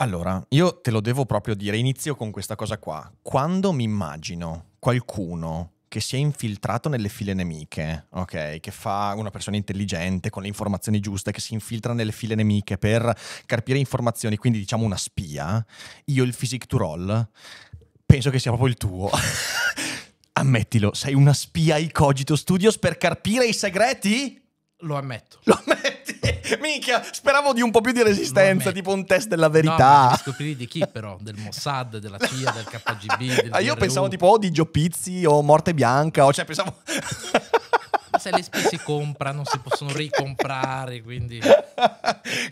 Allora, io te lo devo proprio dire, inizio con questa cosa qua. Quando mi immagino qualcuno che si è infiltrato nelle file nemiche, ok? Che fa una persona intelligente, con le informazioni giuste, che si infiltra nelle file nemiche per carpire informazioni, quindi diciamo una spia, io il physique to roll penso che sia proprio il tuo. Ammettilo, sei una spia ai Cogito Studios per carpire i segreti? Lo ammetto. Lo ammetti? Minchia, speravo di un po' più di resistenza, tipo un test della verità. No, scoprire di chi però? Del Mossad, della CIA, del KGB, del ah, Io DRU. pensavo tipo o di Gio o Morte Bianca, o cioè pensavo... se le spese comprano, si possono ricomprare, quindi...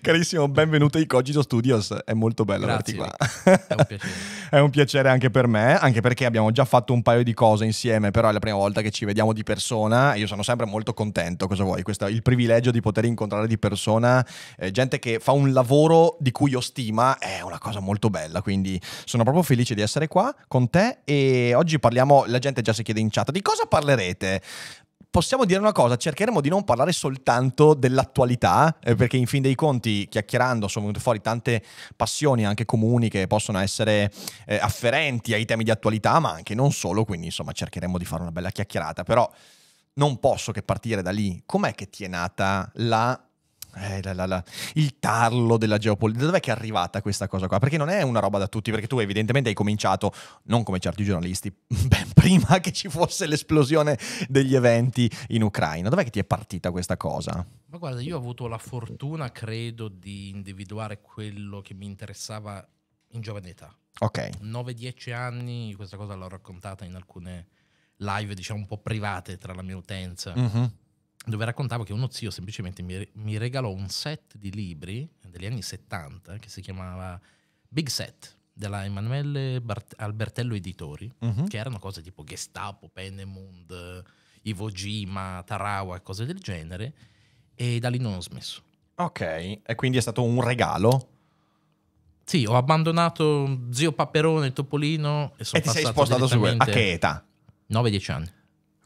Carissimo, benvenuto ai Cogito Studios, è molto bello averti qua. È un piacere. è un piacere anche per me, anche perché abbiamo già fatto un paio di cose insieme, però è la prima volta che ci vediamo di persona e io sono sempre molto contento, cosa vuoi? Questo è il privilegio di poter incontrare di persona eh, gente che fa un lavoro di cui io stima, è una cosa molto bella, quindi sono proprio felice di essere qua con te e oggi parliamo, la gente già si chiede in chat di cosa parlerete? possiamo dire una cosa, cercheremo di non parlare soltanto dell'attualità, eh, perché in fin dei conti chiacchierando sono venute fuori tante passioni anche comuni che possono essere eh, afferenti ai temi di attualità, ma anche non solo, quindi insomma cercheremo di fare una bella chiacchierata, però non posso che partire da lì. Com'è che ti è nata la eh, la, la, la, il tarlo della geopolitica. Dov'è che è arrivata questa cosa qua? Perché non è una roba da tutti, perché tu evidentemente hai cominciato, non come certi giornalisti, ben prima che ci fosse l'esplosione degli eventi in Ucraina. Dov'è che ti è partita questa cosa? Ma guarda, io ho avuto la fortuna, credo, di individuare quello che mi interessava in giovane età. Ok. 9-10 anni, questa cosa l'ho raccontata in alcune live, diciamo, un po' private tra la mia utenza. Mm-hmm dove raccontavo che uno zio semplicemente mi, mi regalò un set di libri degli anni 70 che si chiamava Big Set della Emanuele Bart- Albertello Editori, uh-huh. che erano cose tipo Gestapo, Penemund, Ivo Jima, Tarawa, cose del genere, e da lì non ho smesso. Ok, e quindi è stato un regalo? Sì, ho abbandonato zio Paperone, Topolino e sono e ti sei spostato su a che età? 9-10 anni.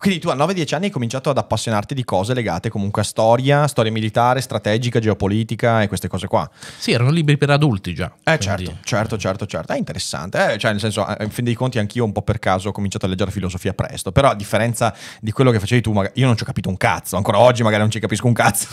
Quindi tu a 9-10 anni hai cominciato ad appassionarti di cose legate comunque a storia, storia militare, strategica, geopolitica e queste cose qua. Sì, erano libri per adulti già. Eh certo, certo, certo, certo. È interessante. Eh, cioè, nel senso, eh, in fin dei conti anch'io un po' per caso ho cominciato a leggere filosofia presto, però a differenza di quello che facevi tu, io non ci ho capito un cazzo, ancora oggi magari non ci capisco un cazzo.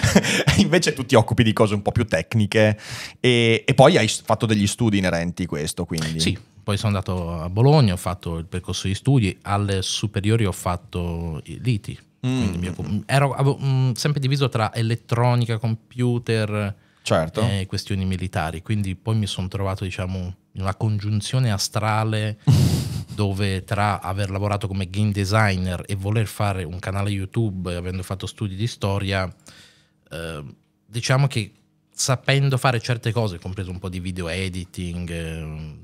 Invece tu ti occupi di cose un po' più tecniche e, e poi hai fatto degli studi inerenti a questo, quindi. Sì poi sono andato a Bologna, ho fatto il percorso di studi, alle superiori ho fatto i liti. Mm. Mio, ero avevo, mh, mm, sempre diviso tra elettronica, computer certo. Eh, e questioni militari, quindi poi mi sono trovato diciamo, in una congiunzione astrale dove tra aver lavorato come game designer e voler fare un canale YouTube, avendo fatto studi di storia, eh, diciamo che sapendo fare certe cose, compreso un po' di video editing, eh,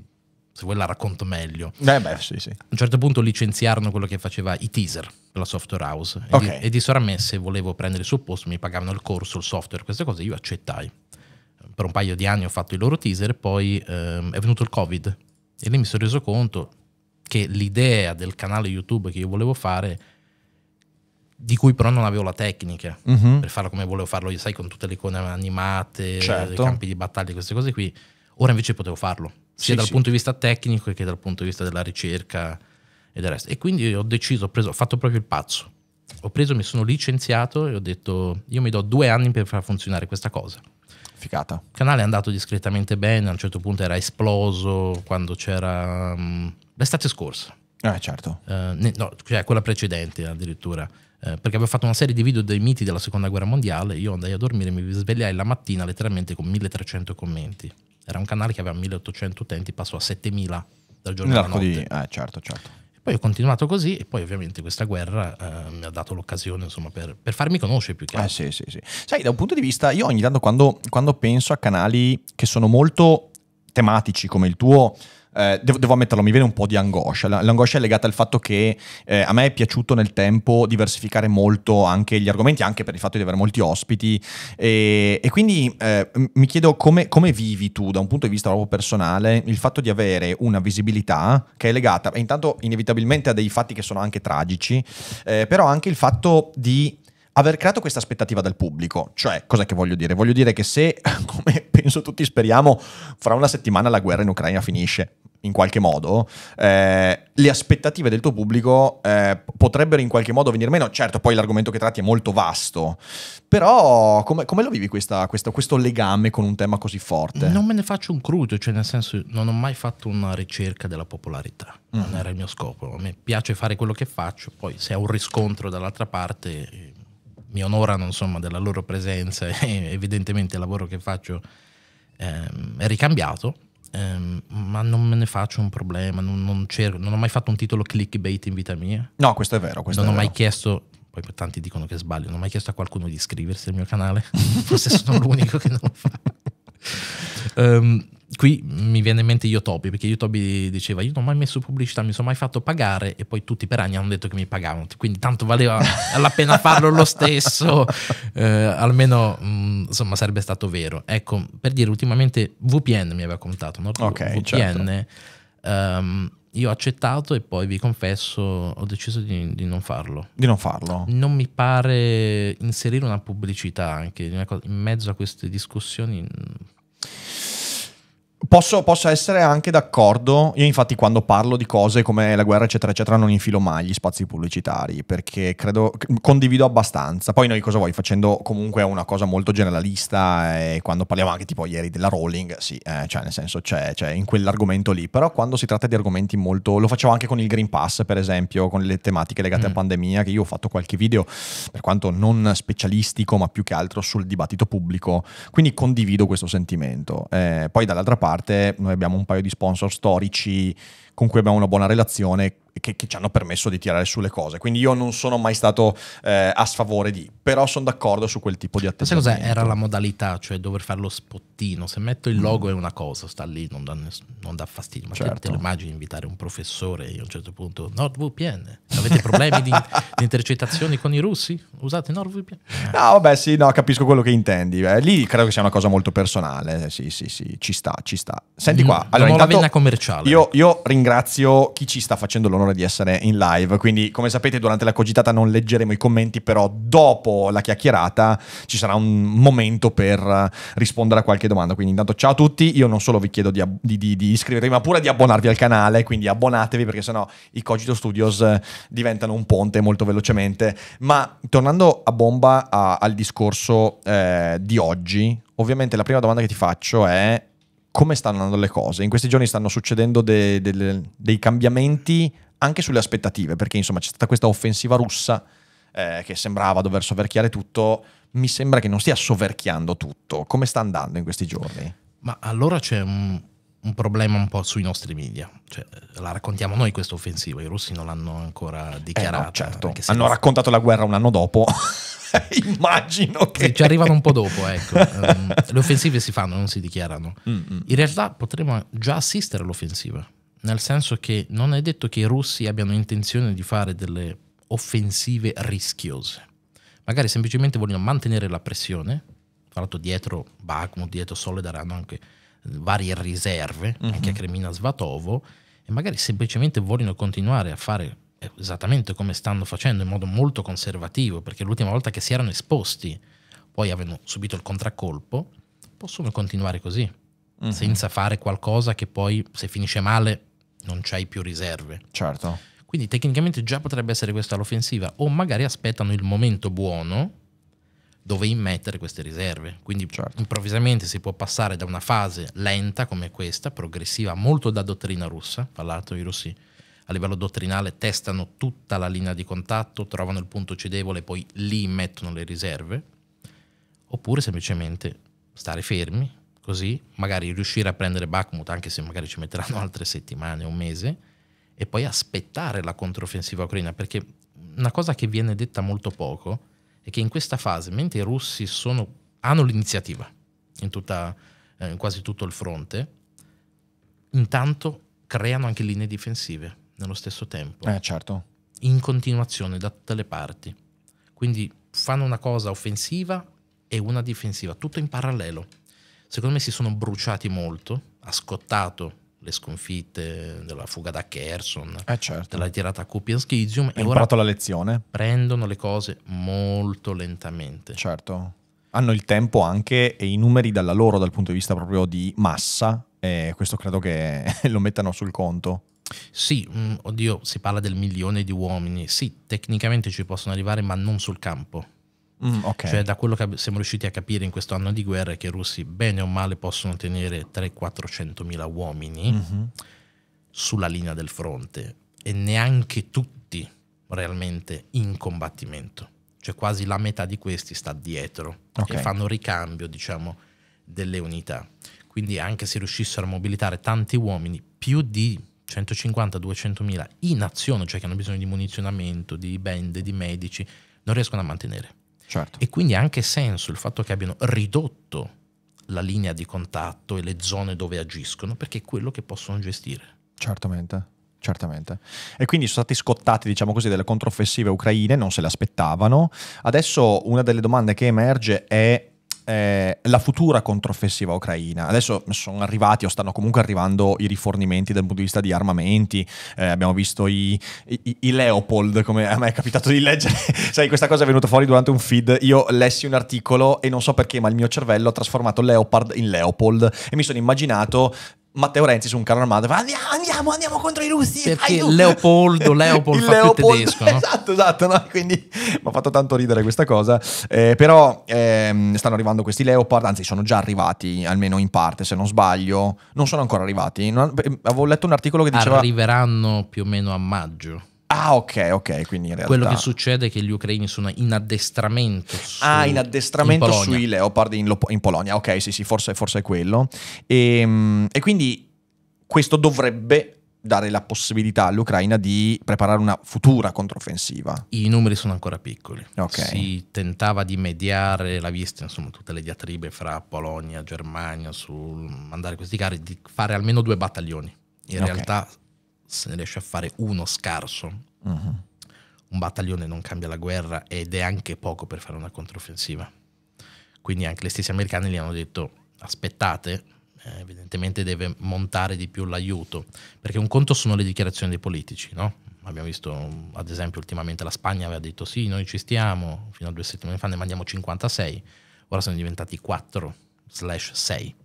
se vuoi la racconto meglio. Eh beh, sì, sì. A un certo punto licenziarono quello che faceva i teaser la software house e, okay. e dissero a me se volevo prendere il suo posto, mi pagavano il corso, il software, queste cose, io accettai. Per un paio di anni ho fatto i loro teaser, poi ehm, è venuto il Covid e lì mi sono reso conto che l'idea del canale YouTube che io volevo fare di cui però non avevo la tecnica mm-hmm. per farlo come volevo farlo io, sai, con tutte le icone animate, certo. campi di battaglia, queste cose qui. Ora invece potevo farlo sia sì, dal sì. punto di vista tecnico che dal punto di vista della ricerca e del resto. E quindi ho deciso, ho, preso, ho fatto proprio il pazzo. Ho preso, mi sono licenziato e ho detto, io mi do due anni per far funzionare questa cosa. Ficata. Il canale è andato discretamente bene, a un certo punto era esploso quando c'era um, l'estate scorsa. Eh, certo. Uh, ne, no, cioè quella precedente addirittura. Eh, perché avevo fatto una serie di video dei miti della seconda guerra mondiale. Io andai a dormire, e mi svegliai la mattina letteralmente con 1300 commenti. Era un canale che aveva 1800 utenti, passò a 7000 dal giorno alla notte. Di... Eh, certo, certo. E poi ho continuato così e poi ovviamente questa guerra eh, mi ha dato l'occasione insomma, per, per, farmi conoscere più che eh, altro. Eh, sì, sì, sì. Sai, da un punto di vista, io ogni tanto quando, quando penso a canali che sono molto tematici come il tuo eh, devo, devo, ammetterlo, mi viene un po' di angoscia. L'angoscia è legata al fatto che eh, a me è piaciuto nel tempo diversificare molto anche gli argomenti, anche per il fatto di avere molti ospiti. E, e quindi eh, mi chiedo come, come, vivi tu, da un punto di vista proprio personale, il fatto di avere una visibilità che è legata, intanto inevitabilmente a dei fatti che sono anche tragici, eh, però anche il fatto di aver creato questa aspettativa dal pubblico. Cioè, cosa che voglio dire? Voglio dire che se, come penso tutti speriamo, fra una settimana la guerra in Ucraina finisce, in qualche modo, eh, le aspettative del tuo pubblico eh, potrebbero in qualche modo venire meno. Certo, poi l'argomento che tratti è molto vasto, però come, come lo vivi questa, questa, questo legame con un tema così forte? Non me ne faccio un crudo, cioè nel senso non ho mai fatto una ricerca della popolarità, mm. non era il mio scopo, a me piace fare quello che faccio, poi se è un riscontro dall'altra parte eh, mi onorano insomma, della loro presenza e evidentemente il lavoro che faccio ehm, è ricambiato, ehm, ma non me ne faccio un problema, non, non, cerco, non, ho mai fatto un titolo clickbait in vita mia. No, questo è vero. Questo non è ho vero. mai chiesto, poi tanti dicono che sbaglio, non ho mai chiesto a qualcuno di iscriversi al mio canale, forse sono l'unico che non lo fa. Um, qui mi viene in mente Yotobi, perché Yotobi diceva io non ho mai messo pubblicità, mi sono mai fatto pagare e poi tutti per anni hanno detto che mi pagavano, quindi tanto valeva la pena farlo lo stesso, eh, almeno mh, mm, insomma sarebbe stato vero. Ecco, per dire ultimamente VPN mi aveva contato, no? okay, VPN, certo. um, io ho accettato e poi vi confesso ho deciso di, di, non farlo. Di non farlo? Non mi pare inserire una pubblicità anche una cosa, in mezzo a queste discussioni. Mm, Posso, posso, essere anche d'accordo. Io, infatti, quando parlo di cose come la guerra, eccetera, eccetera, non infilo mai gli spazi pubblicitari perché credo condivido abbastanza. Poi, noi cosa vuoi? Facendo comunque una cosa molto generalista. E eh, quando parliamo anche tipo ieri della Rolling, sì, eh, cioè, nel senso c'è, c'è in quell'argomento lì. Però, quando si tratta di argomenti molto. Lo facevo anche con il Green Pass, per esempio, con le tematiche legate mm. a pandemia, che io ho fatto qualche video, per quanto non specialistico, ma più che altro sul dibattito pubblico. Quindi condivido questo sentimento. Eh, poi dall'altra parte parte noi abbiamo un paio di sponsor storici con cui abbiamo una buona relazione che, che, ci hanno permesso di tirare su le cose. Quindi io non sono mai stato eh, a sfavore di, però sono d'accordo su quel tipo di attenzione. Ma sai cos'è? Era la modalità, cioè dover fare lo spottino. Se metto il logo è una cosa, sta lì, non dà, non dà fastidio. Ma certo. te, te certo. lo immagini invitare un professore a un certo punto NordVPN. Avete problemi di, di, intercettazioni con i russi? Usate NordVPN. Eh. No, vabbè, sì, no, capisco quello che intendi. Eh, lì credo che sia una cosa molto personale. Eh, sì, sì, sì, ci sta, ci sta. Senti mm, qua. Mm, allora, non intanto, la commerciale. Io, ecco. io ringrazio chi ci sta facendo l'onore l'onore di essere in live. Quindi, come sapete, durante la cogitata non leggeremo i commenti, però dopo la chiacchierata ci sarà un momento per eh, rispondere a qualche domanda. Quindi, intanto, ciao a tutti. Io non solo vi chiedo di, di, di, di iscrivervi, ma pure di abbonarvi al canale. Quindi, abbonatevi perché sennò i Cogito Studios eh, diventano un ponte molto velocemente. Ma tornando a bomba a, al discorso eh, di oggi, ovviamente la prima domanda che ti faccio è come stanno andando le cose. In questi giorni stanno succedendo de, de, de, dei cambiamenti anche sulle aspettative, perché insomma c'è stata questa offensiva russa eh, che sembrava dover soverchiare tutto, mi sembra che non stia soverchiando tutto. Come sta andando in questi giorni? Ma allora c'è un, un problema un po' sui nostri media. Cioè, la raccontiamo noi questa offensiva, i russi non l'hanno ancora dichiarata. Eh no, certo, hanno raccontato la guerra un anno dopo. immagino che... Sì, ci arrivano un po' dopo, ecco. Ehm, le offensive si fanno, non si dichiarano. Mm -mm. In realtà potremmo già assistere all'offensiva, nel senso che non è detto che i russi abbiano intenzione di fare delle offensive rischiose. Magari semplicemente vogliono mantenere la pressione, tra l'altro dietro Bakhmut, dietro Soledar hanno anche eh, varie riserve, mm -hmm. anche a mm-hmm. Kremina Svatovo, e magari semplicemente vogliono continuare a fare esattamente come stanno facendo in modo molto conservativo, perché l'ultima volta che si erano esposti poi avevano subito il contraccolpo, possono continuare così, mm-hmm. senza fare qualcosa che poi se finisce male non c'hai più riserve. Certo. Quindi tecnicamente già potrebbe essere questa l'offensiva, o magari aspettano il momento buono dove immettere queste riserve. Quindi certo. improvvisamente si può passare da una fase lenta come questa, progressiva, molto da dottrina russa, tra l'altro i russi a livello dottrinale testano tutta la linea di contatto, trovano il punto cedevole e poi lì mettono le riserve, oppure semplicemente stare fermi, così magari riuscire a prendere Bakhmut, anche se magari ci metteranno altre settimane, un mese, e poi aspettare la controffensiva ucraina, perché una cosa che viene detta molto poco è che in questa fase, mentre i russi sono, hanno l'iniziativa in, tutta, eh, in quasi tutto il fronte, intanto creano anche linee difensive nello stesso tempo. Eh, certo. In continuazione da tutte le parti. Quindi fanno una cosa offensiva e una difensiva, tutto in parallelo. Secondo me si sono bruciati molto, ha scottato le sconfitte della fuga da Kherson, eh certo. della tirata a Kupiansk Schizium. E imparato la lezione. Prendono le cose molto lentamente. Certo. Hanno il tempo anche e i numeri dalla loro dal punto di vista proprio di massa e questo credo che lo mettano sul conto. Sì, mh, mm, oddio, si parla del milione di uomini. Sì, tecnicamente ci possono arrivare, ma non sul campo. Mm, okay. Cioè, da quello che siamo riusciti a capire in questo anno di guerra è che i russi, bene o male, possono tenere 300-400 mila uomini mm-hmm. sulla linea del fronte e neanche tutti realmente in combattimento. Cioè, quasi la metà di questi sta dietro okay. e fanno ricambio, diciamo, delle unità. Quindi, anche se riuscissero a mobilitare tanti uomini, più di 150-200 mila in azione, cioè che hanno bisogno di munizionamento, di bende, di medici, non riescono a mantenere. Certo. E quindi ha anche senso il fatto che abbiano ridotto la linea di contatto e le zone dove agiscono, perché è quello che possono gestire. Certamente. Certamente. E quindi sono stati scottati, diciamo così, delle controffensive ucraine, non se le aspettavano. Adesso una delle domande che emerge è eh, la futura controffensiva ucraina. Adesso sono arrivati o stanno comunque arrivando i rifornimenti dal punto di vista di armamenti. Eh, abbiamo visto i, i, i, Leopold, come a me è capitato di leggere. Sai, questa cosa è venuta fuori durante un feed. Io lessi un articolo e non so perché, ma il mio cervello ha trasformato Leopard in Leopold e mi sono immaginato Matteo Renzi su un carro armato fa andiamo, andiamo, andiamo contro i russi. Perché Leopoldo, Leopold fa Leopoldo, tedesco. No? Esatto, esatto. No? Quindi mi ha fatto tanto ridere questa cosa. Eh, però ehm, stanno arrivando questi Leopard, anzi sono già arrivati, almeno in parte se non sbaglio. Non sono ancora arrivati. Non, eh, avevo letto un articolo che diceva... Arriveranno più o meno a maggio. Ah, ok, ok. Quindi in realtà. Quello che succede è che gli ucraini sono in addestramento. Su... Ah, in addestramento in sui Leopard in, in, Polonia. Ok, sì, sì, forse, forse è quello. E, ehm, e, quindi questo dovrebbe dare la possibilità all'Ucraina di preparare una futura controffensiva. I numeri sono ancora piccoli. Okay. Si tentava di mediare, l'ha vista insomma tutte le diatribe fra Polonia, Germania, sul mandare questi carri, di fare almeno due battaglioni. In okay. realtà se ne riesce a fare uno scarso. Uh-huh. Un battaglione non cambia la guerra ed è anche poco per fare una controffensiva. Quindi anche gli stessi americani gli hanno detto aspettate, eh, evidentemente deve montare di più l'aiuto, perché un conto sono le dichiarazioni dei politici, no? Abbiamo visto ad esempio ultimamente la Spagna aveva detto sì, noi ci stiamo, fino a due settimane fa ne mandiamo 56, ora sono diventati 4 slash 6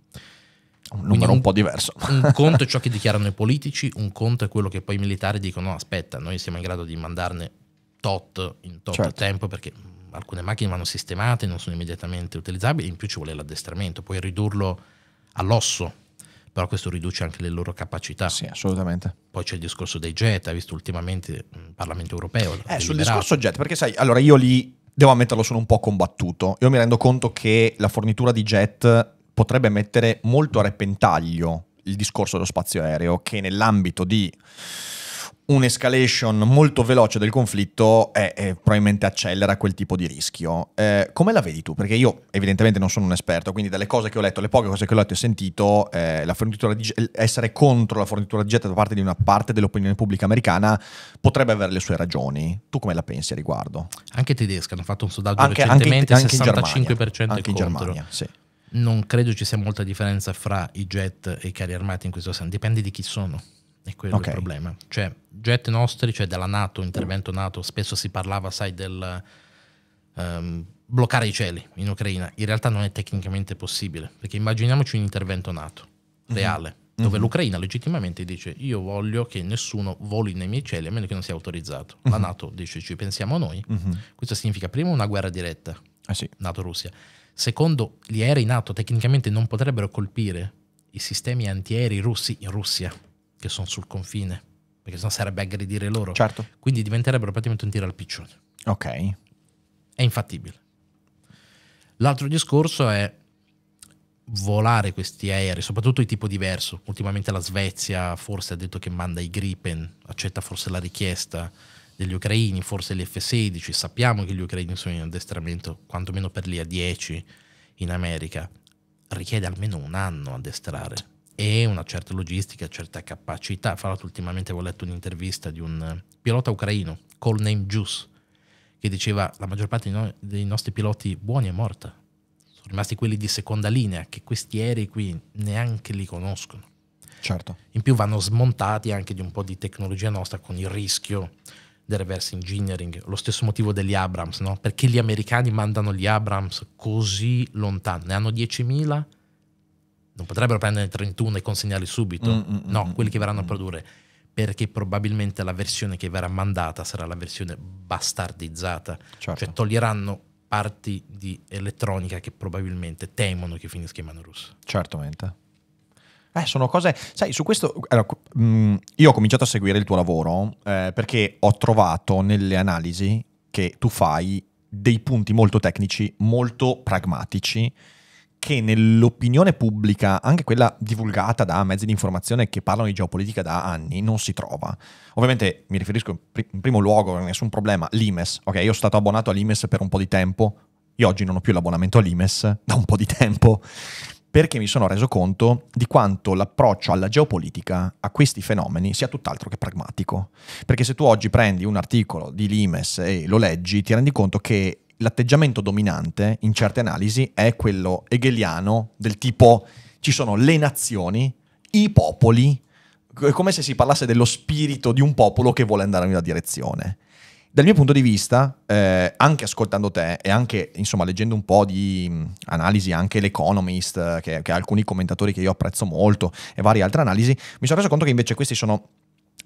un numero un, un po' diverso. Un conto è ciò che dichiarano i politici, un conto è quello che poi i militari dicono: aspetta, noi siamo in grado di mandarne tot in tot certo. tempo perché mm, alcune macchine vanno sistemate, non sono immediatamente utilizzabili, in più ci vuole l'addestramento, puoi ridurlo all'osso, però questo riduce anche le loro capacità. Sì, assolutamente. Poi c'è il discorso dei jet, hai visto ultimamente mm, il Parlamento europeo. Eh, sul discorso jet, perché sai, allora io lì devo ammetterlo, sono un po' combattuto. Io mi rendo conto che la fornitura di jet potrebbe mettere molto a repentaglio il discorso dello spazio aereo che nell'ambito di un'escalation molto veloce del conflitto è, eh, probabilmente accelera quel tipo di rischio. Eh, come la vedi tu? Perché io evidentemente non sono un esperto, quindi dalle cose che ho letto, le poche cose che ho letto e sentito, eh, di, essere contro la fornitura di jet da parte di una parte dell'opinione pubblica americana potrebbe avere le sue ragioni. Tu come la pensi a riguardo? Anche tedesca, hanno fatto un sondaggio anche, recentemente, anche, anche 65% in Germania, anche in Germania, sì non credo ci sia molta differenza fra i jet e i carri armati in questo senso, dipende di chi sono. è quello okay. il problema. Cioè, jet nostri, cioè della Nato, intervento Nato, spesso si parlava, sai, del um, bloccare i cieli in Ucraina. In realtà non è tecnicamente possibile, perché immaginiamoci un intervento Nato, mhm. reale, mm-hmm. dove mm-hmm. l'Ucraina legittimamente dice io voglio che nessuno voli nei miei cieli a meno che non sia autorizzato. Mm-hmm. La mhm. Nato dice ci pensiamo noi. Mhm. Questo significa prima una guerra diretta, ah, sì. Nato-Russia Secondo, gli aerei NATO tecnicamente non potrebbero colpire i sistemi antiaerei russi in Russia, che sono sul confine, perché sennò sarebbe aggredire loro. Certo. Quindi diventerebbero praticamente un tiro al piccione. Ok. È infattibile. L'altro discorso è volare questi aerei, soprattutto di tipo diverso. Ultimamente la Svezia forse ha detto che manda i Gripen, accetta forse la richiesta degli ucraini, forse gli f 16 sappiamo che gli ucraini sono in addestramento, quantomeno per lì a 10 in America, richiede almeno un anno addestrare e una certa logistica, certa capacità. Fra l'altro ultimamente avevo letto un'intervista di un eh, pilota ucraino, call name Juice, che diceva la maggior parte dei, dei nostri piloti buoni è morta, sono rimasti quelli di seconda linea che questi aerei qui neanche li conoscono. Certo. In più vanno smontati anche di un po' di tecnologia nostra con il rischio del reverse engineering, lo stesso motivo degli Abrams, no? Perché gli americani mandano gli Abrams così lontano? Ne hanno 10.000? Non potrebbero prendere 31 e consegnarli subito? Mm, mm, no, mm, quelli mm, che verranno a mm. produrre. Perché probabilmente la versione che verrà mandata sarà la versione bastardizzata. Certo. Cioè toglieranno parti di elettronica che probabilmente temono che finisca in mano russa. Certamente. Beh, sono cose. Sai, su questo. Allora, mm, io ho cominciato a seguire il tuo lavoro eh, perché ho trovato nelle analisi che tu fai dei punti molto tecnici, molto pragmatici che nell'opinione pubblica, anche quella divulgata da mezzi di informazione che parlano di geopolitica da anni, non si trova. Ovviamente mi riferisco in primo luogo, nessun problema, l'IMES. Ok, io sono stato abbonato all'IMES per un po' di tempo. Io oggi non ho più l'abbonamento all'IMES da un po' di tempo perché mi sono reso conto di quanto l'approccio alla geopolitica a questi fenomeni sia tutt'altro che pragmatico. Perché se tu oggi prendi un articolo di Limes e lo leggi, ti rendi conto che l'atteggiamento dominante in certe analisi è quello hegeliano del tipo ci sono le nazioni, i popoli, è come se si parlasse dello spirito di un popolo che vuole andare in una direzione. Dal mio punto di vista, eh, anche ascoltando te e anche insomma, leggendo un po' di mh, analisi, anche l'Economist, eh, che, che ha alcuni commentatori che io apprezzo molto e varie altre analisi, mi sono reso conto che invece questi sono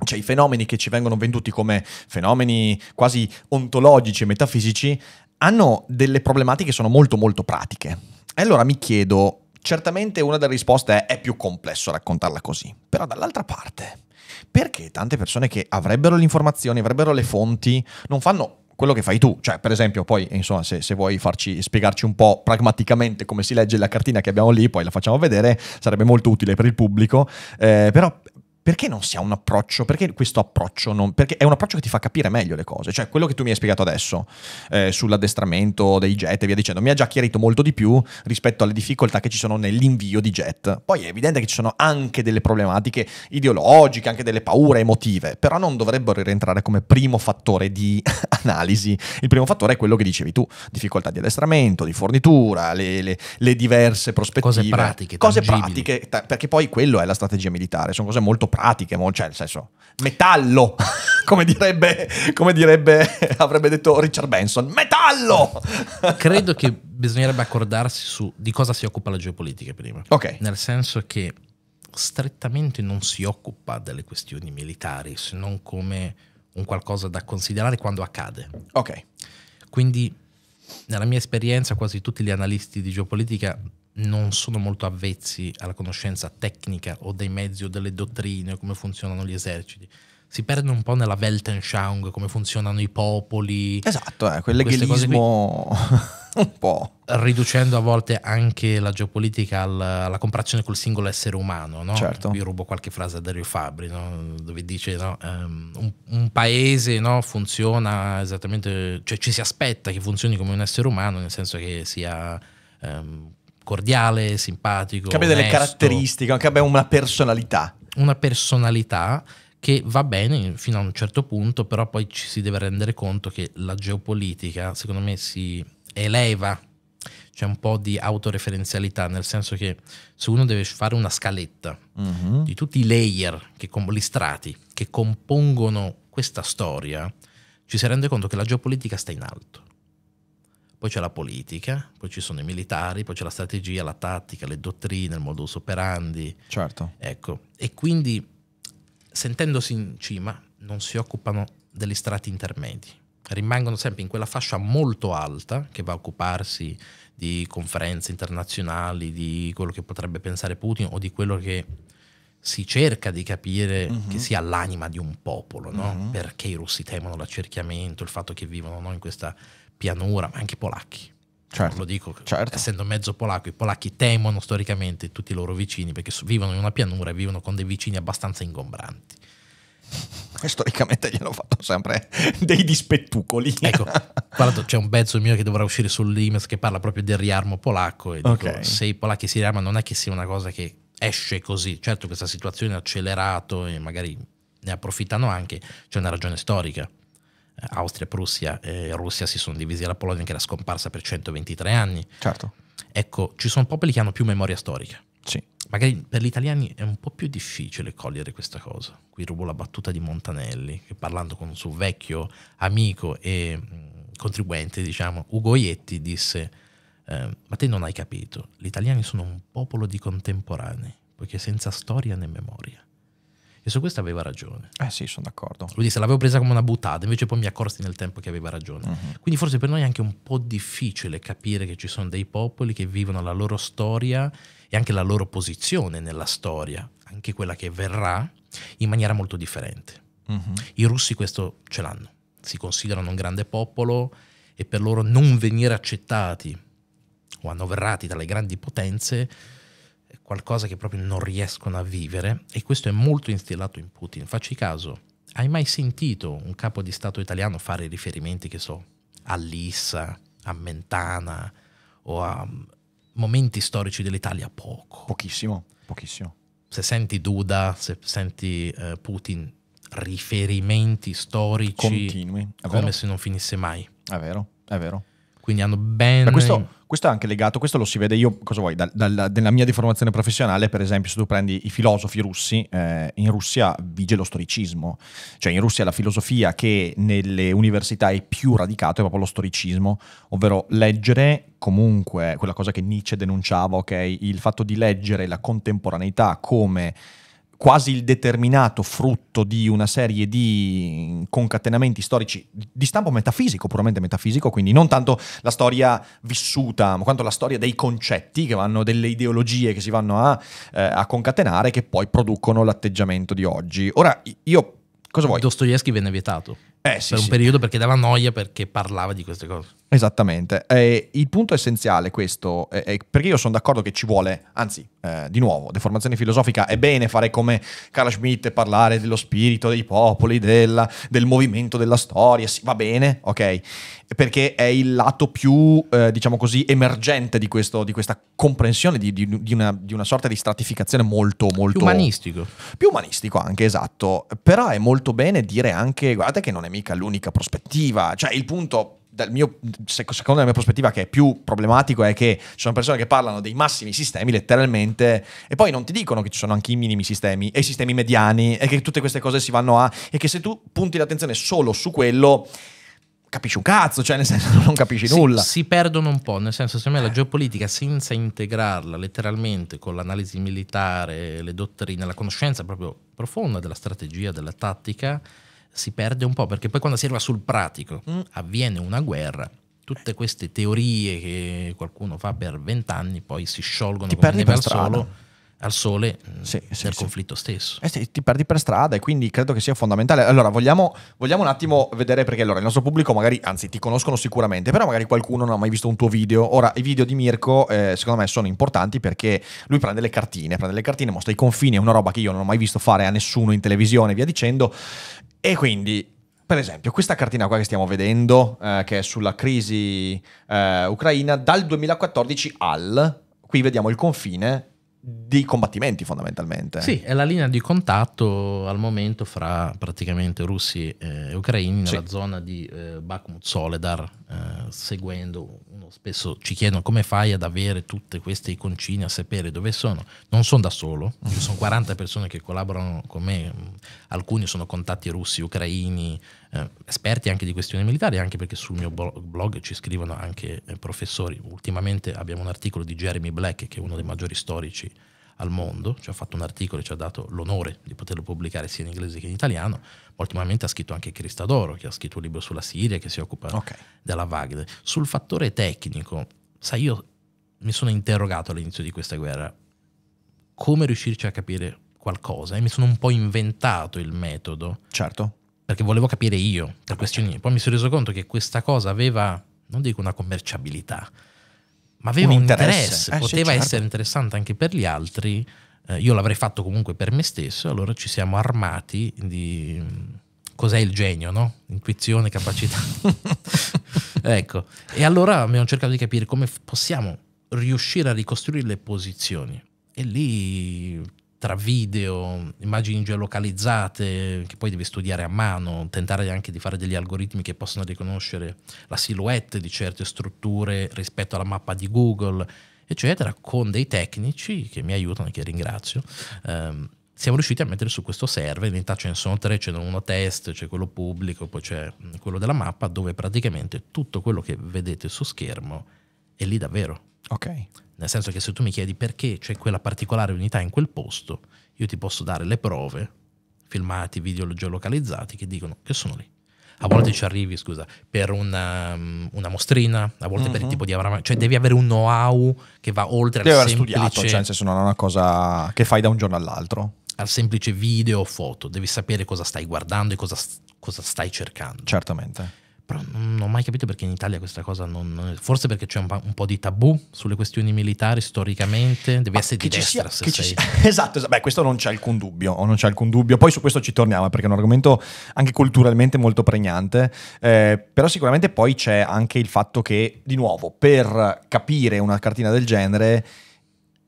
cioè i fenomeni che ci vengono venduti come fenomeni quasi ontologici e metafisici hanno delle problematiche che sono molto molto pratiche. E allora mi chiedo, certamente una delle risposte è è più complesso raccontarla così, però dall'altra parte perché tante persone che avrebbero le informazioni, avrebbero le fonti, non fanno quello che fai tu. Cioè, per esempio, poi, insomma, se, se, vuoi farci, spiegarci un po' pragmaticamente come si legge la cartina che abbiamo lì, poi la facciamo vedere, sarebbe molto utile per il pubblico. Eh, però perché non si ha un approccio? Perché questo approccio non... Perché è un approccio che ti fa capire meglio le cose. Cioè, quello che tu mi hai spiegato adesso eh, sull'addestramento dei jet e via dicendo, mi ha già chiarito molto di più rispetto alle difficoltà che ci sono nell'invio di jet. Poi è evidente che ci sono anche delle problematiche ideologiche, anche delle paure emotive, però non dovrebbero rientrare come primo fattore di analisi. Il primo fattore è quello che dicevi tu, difficoltà di addestramento, di fornitura, le, le, le diverse prospettive. Cose pratiche. Cose tangibili. pratiche, perché poi quello è la strategia militare, sono cose molto pratiche, mo, cioè nel senso metallo, come direbbe, come direbbe, avrebbe detto Richard Benson, metallo! Credo che bisognerebbe accordarsi su di cosa si occupa la geopolitica prima. Ok. Nel senso che strettamente non si occupa delle questioni militari, se non come un qualcosa da considerare quando accade. Ok. Quindi, nella mia esperienza, quasi tutti gli analisti di geopolitica non sono molto avvezzi alla conoscenza tecnica o dei mezzi o delle dottrine o come funzionano gli eserciti. Si perde un po' nella Weltanschauung, come funzionano i popoli. Esatto, eh, quell'eghelismo un po'. Riducendo a volte anche la geopolitica alla, alla comparazione col singolo essere umano. No? Certo. Io rubo qualche frase a Dario Fabri, no? dove dice no? um, un, un, paese funziona esattamente, cioè ci si aspetta che funzioni come un essere umano, nel senso che sia... Um, cordiale, simpatico. Che abbia delle caratteristiche, che abbia una personalità. Una personalità che va bene fino a un certo punto, però poi ci si deve rendere conto che la geopolitica, secondo me, si eleva, c'è un po' di autoreferenzialità, nel senso che se uno deve fare una scaletta mm-hmm. di tutti i layer, che, gli strati che compongono questa storia, ci si rende conto che la geopolitica sta in alto poi c'è la politica, poi ci sono i militari, poi c'è la strategia, la tattica, le dottrine, il modus operandi. Certo. Ecco, e quindi sentendosi in cima non si occupano degli strati intermedi, rimangono sempre in quella fascia molto alta che va a occuparsi di conferenze internazionali, di quello che potrebbe pensare Putin o di quello che si cerca di capire uh mhm. -huh. che sia l'anima di un popolo, no? uh mhm. -huh. perché i russi temono l'accerchiamento, il fatto che vivono no, in questa pianura, ma anche i polacchi. Certo, lo dico, certo. essendo mezzo polacco, i polacchi temono storicamente tutti i loro vicini perché vivono in una pianura e vivono con dei vicini abbastanza ingombranti. E storicamente gli hanno fatto sempre dei dispettucoli. Ecco, guarda, c'è un pezzo mio che dovrà uscire sull'Imes che parla proprio del riarmo polacco e dico, okay. se i polacchi si riarmano non è che sia una cosa che esce così. Certo questa situazione ha accelerato e magari ne approfittano anche, c'è una ragione storica Austria, Prussia e Russia si sono divisi la Polonia che era scomparsa per 123 anni. Certo. Ecco, ci sono popoli che hanno più memoria storica. Sì. Magari per gli italiani è un po' più difficile cogliere questa cosa. Qui rubo la battuta di Montanelli, che parlando con un suo vecchio amico e mm, contribuente, diciamo, Ugo Ietti, disse, eh, ma te non hai capito, gli italiani sono un popolo di contemporanei, poiché senza storia né memoria su questo aveva ragione. Eh sì, sono d'accordo. Lui disse, l'avevo presa come una buttata, invece poi mi accorsi nel tempo che aveva ragione. Mm -hmm. Quindi forse per noi è anche un po' difficile capire che ci sono dei popoli che vivono la loro storia e anche la loro posizione nella storia, anche quella che verrà, in maniera molto differente. Mm -hmm. I russi questo ce l'hanno, si considerano un grande popolo e per loro non venire accettati o annoverati dalle grandi potenze qualcosa che proprio non riescono a vivere e questo è molto instillato in Putin. Facci caso, hai mai sentito un capo di Stato italiano fare riferimenti, che so, all'Issa, a Mentana o a mm, momenti storici dell'Italia? Poco. Pochissimo, pochissimo. Se senti Duda, se senti uh, Putin, riferimenti storici continui, come se non finisse mai. È vero, è vero. Quindi hanno ben... Per questo questo è anche legato, questo lo si vede io, cosa vuoi, dal, nella mia deformazione professionale, per esempio, se tu prendi i filosofi russi, eh, in Russia vige lo storicismo, cioè in Russia la filosofia che nelle università è più radicata è proprio lo storicismo, ovvero leggere comunque quella cosa che Nietzsche denunciava, ok, il fatto di leggere la contemporaneità come quasi il determinato frutto di una serie di concatenamenti storici di stampo metafisico, puramente metafisico, quindi non tanto la storia vissuta, ma quanto la storia dei concetti che vanno, delle ideologie che si vanno a, eh, a concatenare, che poi producono l'atteggiamento di oggi. Ora, io cosa vuoi? Dostoevsky venne vietato. Eh, sì, per un sì. periodo perché dava noia perché parlava di queste cose. Esattamente, eh, il punto essenziale questo, eh, perché io sono d'accordo che ci vuole, anzi, eh, di nuovo, deformazione filosofica, è bene fare come Carl Schmitt parlare dello spirito dei popoli, della, del movimento della storia, sì, va bene, ok, perché è il lato più, eh, diciamo così, emergente di, questo, di questa comprensione di, di, di, una, di una sorta di stratificazione molto, molto... Più umanistico. Più umanistico anche, esatto, però è molto bene dire anche, guardate che non è mica l'unica prospettiva, cioè il punto mio, secondo la mia prospettiva che è più problematico è che ci sono persone che parlano dei massimi sistemi letteralmente e poi non ti dicono che ci sono anche i minimi sistemi e i sistemi mediani e che tutte queste cose si vanno a e che se tu punti l'attenzione solo su quello capisci un cazzo, cioè nel senso non capisci si, nulla. Si perdono un po', nel senso secondo me la eh. geopolitica senza integrarla letteralmente con l'analisi militare, le dottrine, la conoscenza proprio profonda della strategia, della tattica, si perde un po', perché poi quando si arriva sul pratico mm. avviene una guerra, tutte queste teorie che qualcuno fa per vent'anni poi si sciolgono ti come neve al, solo, al sole mm, sì, sì, nel sì. conflitto stesso. Eh sì, ti perdi per strada e quindi credo che sia fondamentale. Allora, vogliamo, vogliamo un attimo vedere perché allora, il nostro pubblico magari, anzi ti conoscono sicuramente, però magari qualcuno non ha mai visto un tuo video. Ora, i video di Mirko eh, secondo me sono importanti perché lui prende le cartine, prende le cartine, mostra i confini, è una roba che io non ho mai visto fare a nessuno in televisione, via dicendo e quindi, per esempio, questa cartina qua che stiamo vedendo, eh, che è sulla crisi eh, ucraina, dal 2014 al, qui vediamo il confine di combattimenti fondamentalmente. Sì, è la linea di contatto al momento fra praticamente russi e ucraini nella sì. zona di eh, Bakhmut Soledar, eh, seguendo, spesso ci chiedono come fai ad avere tutte queste iconcine, a sapere dove sono. Non sono da solo, ci sono 40 persone che collaborano con me, mm, alcuni sono contatti russi, ucraini, eh, esperti anche di questioni militari, anche perché sul mio blog ci scrivono anche eh, professori. Ultimamente abbiamo un articolo di Jeremy Black, che è uno dei maggiori storici al mondo, ci ha fatto un articolo e ci ha dato l'onore di poterlo pubblicare sia in inglese che in italiano, ultimamente ha scritto anche Cristadoro, che ha scritto un libro sulla Siria, che si occupa okay. della Wagner. Sul fattore tecnico, sai, io mi sono interrogato all'inizio di questa guerra, come riuscirci a capire qualcosa e mi sono un po' inventato il metodo. Certo. Perché volevo capire io, per questioni. Poi mi sono reso conto che questa cosa aveva, non dico una commerciabilità, ma aveva un interesse, interesse. Eh, poteva certo. essere interessante anche per gli altri, eh, io l'avrei fatto comunque per me stesso, allora ci siamo armati di cos'è il genio, no? Intuizione, capacità. ecco, e allora abbiamo cercato di capire come possiamo riuscire a ricostruire le posizioni. E lì tra video, immagini geolocalizzate che poi devi studiare a mano, tentare anche di fare degli algoritmi che possano riconoscere la silhouette di certe strutture rispetto alla mappa di Google, eccetera, con dei tecnici che mi aiutano e che ringrazio. Ehm, siamo riusciti a mettere su questo server, in realtà ce ne sono tre, ce n'è uno test, c'è quello pubblico, poi c'è quello della mappa, dove praticamente tutto quello che vedete su schermo è lì davvero. Ok nel senso che se tu mi chiedi perché c'è quella particolare unità in quel posto, io ti posso dare le prove, filmati, video geolocalizzati, che dicono che sono lì. A volte ci arrivi, scusa, per una, um, una mostrina, a volte uh-huh. per il mhm. tipo di avramento. Cioè devi avere un know-how che va oltre devi al semplice... Devi aver studiato, cioè nel senso non è una cosa che fai da un giorno all'altro. Al semplice video o foto. Devi sapere cosa stai guardando e cosa, cosa stai cercando. Certamente. Però non ho mai capito perché in Italia questa cosa non... non è, forse perché c'è un, un, po' di tabù sulle questioni militari storicamente, devi Ma essere di destra sia, se sei... Esatto, esatto, beh questo non c'è alcun dubbio, non c'è alcun dubbio. Poi su questo ci torniamo perché è un argomento anche culturalmente molto pregnante, eh, però sicuramente poi c'è anche il fatto che, di nuovo, per capire una cartina del genere,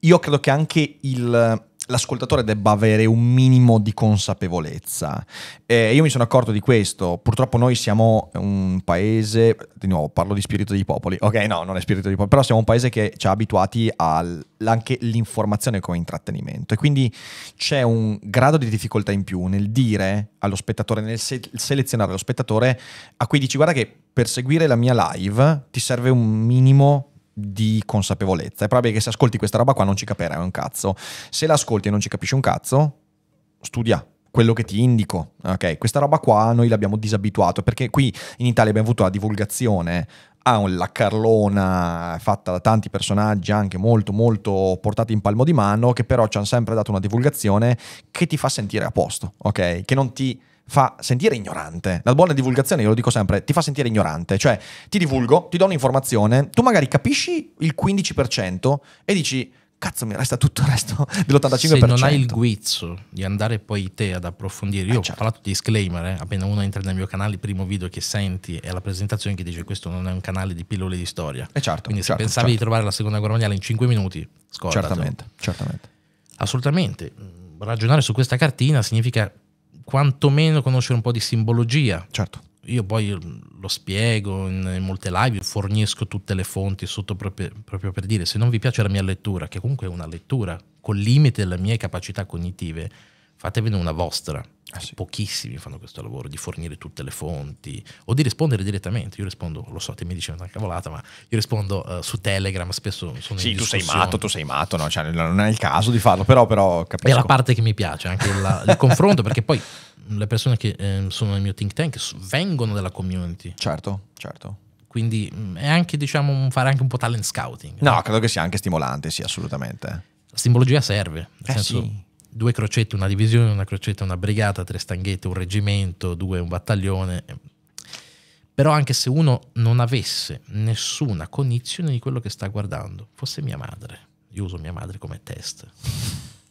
io credo che anche il l'ascoltatore debba avere un minimo di consapevolezza. Eh, io mi sono accorto di questo, purtroppo noi siamo un paese, di nuovo parlo di spirito di popoli, ok no, non è spirito di popoli, però siamo un paese che ci ha abituati anche all'informazione come intrattenimento e quindi c'è un grado di difficoltà in più nel dire allo spettatore, nel se- selezionare lo spettatore a cui dici guarda che per seguire la mia live ti serve un minimo di consapevolezza. È probabile che se ascolti questa roba qua non ci capirai un cazzo. Se l'ascolti e non ci capisci un cazzo, studia quello che ti indico. Ok, questa roba qua noi l'abbiamo disabituato perché qui in Italia abbiamo avuto la divulgazione ha ah, la carlona fatta da tanti personaggi anche molto molto portati in palmo di mano che però ci hanno sempre dato una divulgazione che ti fa sentire a posto, ok? Che non ti fa sentire ignorante. La buona divulgazione, io lo dico sempre, ti fa sentire ignorante. Cioè, ti divulgo, ti do un'informazione, tu magari capisci il 15% e dici cazzo mi resta tutto il resto dell'85%. Se non hai il guizzo di andare poi te ad approfondire, io eh, certo. ho parlato di disclaimer, eh? appena uno entra nel mio canale, il primo video che senti è la presentazione che dice questo non è un canale di pillole di storia. Eh certo, Quindi se certo, pensavi certo. di trovare la seconda guerra mondiale in 5 minuti, scordatelo. Certamente, certamente. Assolutamente. Ragionare su questa cartina significa quantomeno conoscere un po' di simbologia. Certo. Io poi lo spiego in, in molte live, fornisco tutte le fonti sotto proprio, proprio, per dire se non vi piace la mia lettura, che comunque è una lettura, col limite delle mie capacità cognitive, fatevene una vostra. Ah, sì. Pochissimi fanno questo lavoro di fornire tutte le fonti o di rispondere direttamente. Io rispondo, lo so, te mi dici una cavolata, ma io rispondo uh, su Telegram. Spesso sono sì, in tu sei matto, tu sei matto, no? cioè, non è il caso di farlo, però, però capisco. È la parte che mi piace, anche la, il confronto, perché poi le persone che eh, sono nel mio think tank vengono dalla community. Certo, certo quindi mm, è anche diciamo fare anche un po' talent scouting no, no? credo che sia anche stimolante sì assolutamente la simbologia serve nel eh senso, sì due crocette, una divisione, una crocetta, una brigata, tre stanghette, un reggimento, due, un battaglione. Però anche se uno non avesse nessuna cognizione di quello che sta guardando, fosse mia madre, io uso mia madre come test.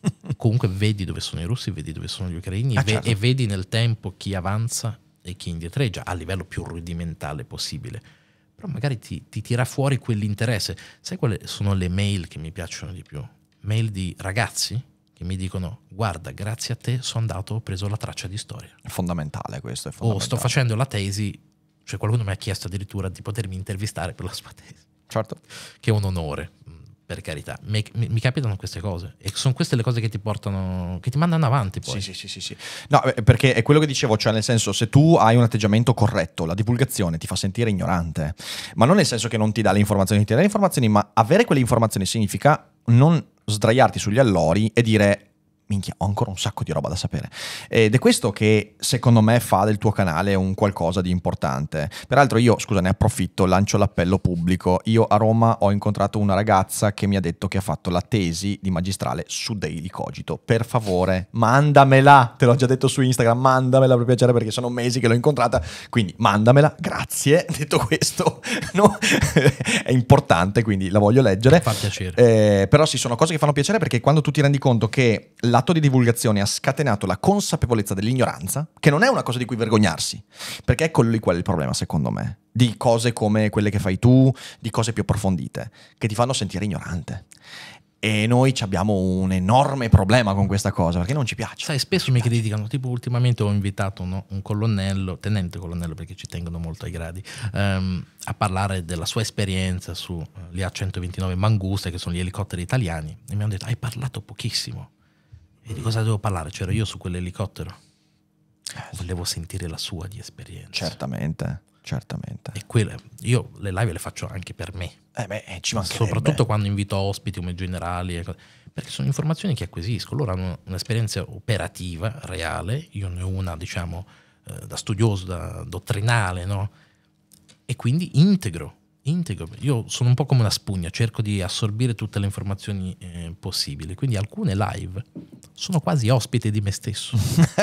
Comunque vedi dove sono i russi, vedi dove sono gli ucraini ah, certo. e vedi nel tempo chi avanza e chi indietreggia a livello più rudimentale possibile. Però magari ti, ti tira fuori quell'interesse. Sai quali sono le mail che mi piacciono di più? Mail di ragazzi che mi dicono guarda, grazie a te sono andato, ho preso la traccia di storia. È fondamentale questo, è fondamentale. O sto facendo la tesi, cioè qualcuno mi ha chiesto addirittura di potermi intervistare per la sua tesi. Certo. Che è un onore per carità, mi, mi, mi, capitano queste cose e sono queste le cose che ti portano, che ti mandano avanti poi. Sì, sì, sì, sì, sì. No, eh, perché è quello che dicevo, cioè nel senso se tu hai un atteggiamento corretto, la divulgazione ti fa sentire ignorante, ma non nel senso che non ti dà le informazioni, ti dà le informazioni, ma avere quelle informazioni significa non sdraiarti sugli allori e dire minchia, ho ancora un sacco di roba da sapere. Ed è questo che secondo me fa del tuo canale un qualcosa di importante. Peraltro io, scusa, ne approfitto, lancio l'appello pubblico. Io a Roma ho incontrato una ragazza che mi ha detto che ha fatto la tesi di magistrale su Daily Cogito. Per favore, mandamela, te l'ho già detto su Instagram, mandamela per piacere perché sono mesi che l'ho incontrata, quindi mandamela, grazie. Detto questo, no? è importante, quindi la voglio leggere. Fa piacere. Eh, però sì, sono cose che fanno piacere perché quando tu ti rendi conto che la l'atto di divulgazione ha scatenato la consapevolezza dell'ignoranza, che non è una cosa di cui vergognarsi, perché è quello lì qual è il problema, secondo me, di cose come quelle che fai tu, di cose più approfondite, che ti fanno sentire ignorante. E noi abbiamo un enorme problema con questa cosa perché non ci piace. Sai, spesso mi piace. criticano, tipo ultimamente ho invitato no, un colonnello, tenente colonnello perché ci tengono molto ai gradi, um, a parlare della sua esperienza sugli eh, A129 Manguste, che sono gli elicotteri italiani, e mi hanno detto hai parlato pochissimo. E di cosa devo parlare? C'ero io su quell'elicottero. Volevo sentire la sua di esperienza. Certamente, certamente. E quelle, io le live le faccio anche per me. Eh beh, eh, ci Soprattutto quando invito ospiti come generali. Perché sono informazioni che acquisisco. Loro hanno un'esperienza operativa, reale. Io ne ho una, diciamo, eh, da studioso, da dottrinale, no? E quindi integro integro. Io sono un po' come una spugna, cerco di assorbire tutte le informazioni eh, possibili. Quindi alcune live sono quasi ospite di me stesso,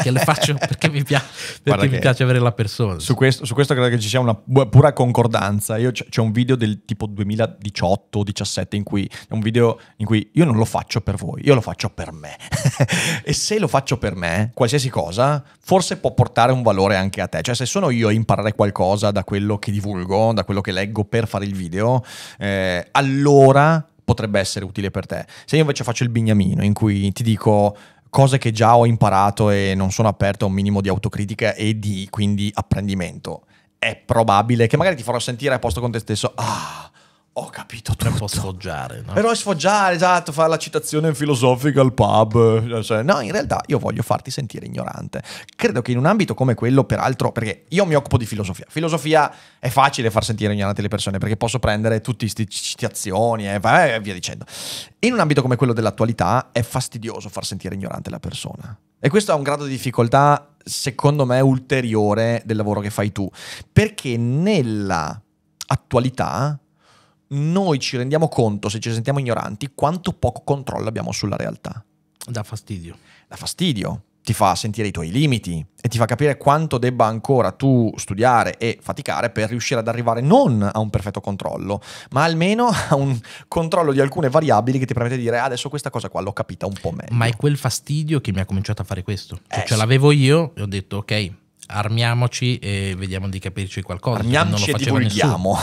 che le faccio perché mi, piace, perché mi piace avere la persona. Su questo, su questo, credo che ci sia una pura concordanza. Io c'è un video del tipo 2018-17 in cui è un video in cui io non lo faccio per voi, io lo faccio per me. e se lo faccio per me, qualsiasi cosa, forse può portare un valore anche a te. Cioè se sono io a imparare qualcosa da quello che divulgo, da quello che leggo per fare il video, eh, allora potrebbe essere utile per te. Se io invece faccio il bignamino in cui ti dico cose che già ho imparato e non sono aperto a un minimo di autocritica e di quindi apprendimento, è probabile che magari ti farò sentire a posto con te stesso, ah, ho capito tutto. Può sfoggiare, no? Però sfoggiare, esatto, fare la citazione filosofica al pub. Eh, cioè, no, in realtà io voglio farti sentire ignorante. Credo che in un ambito come quello, peraltro, perché io mi occupo di filosofia. Filosofia è facile far sentire ignorante le persone perché posso prendere tutte queste citazioni e via dicendo. In un ambito come quello dell'attualità è fastidioso far sentire ignorante la persona. E questo ha un grado di difficoltà, secondo me, ulteriore del lavoro che fai tu. Perché nella attualità noi ci rendiamo conto, se ci sentiamo ignoranti, quanto poco controllo abbiamo sulla realtà. Da fastidio. Da fastidio, ti fa sentire i tuoi limiti e ti fa capire quanto debba ancora tu studiare e faticare per riuscire ad arrivare non a un perfetto controllo, ma almeno a un controllo di alcune variabili che ti permette di dire ah, adesso questa cosa qua l'ho capita un po' meglio. Ma è quel fastidio che mi ha cominciato a fare questo. Cioè, eh, ce l'avevo io e ho detto ok, armiamoci e vediamo di capirci qualcosa. Armiamoci non lo e divulghiamo.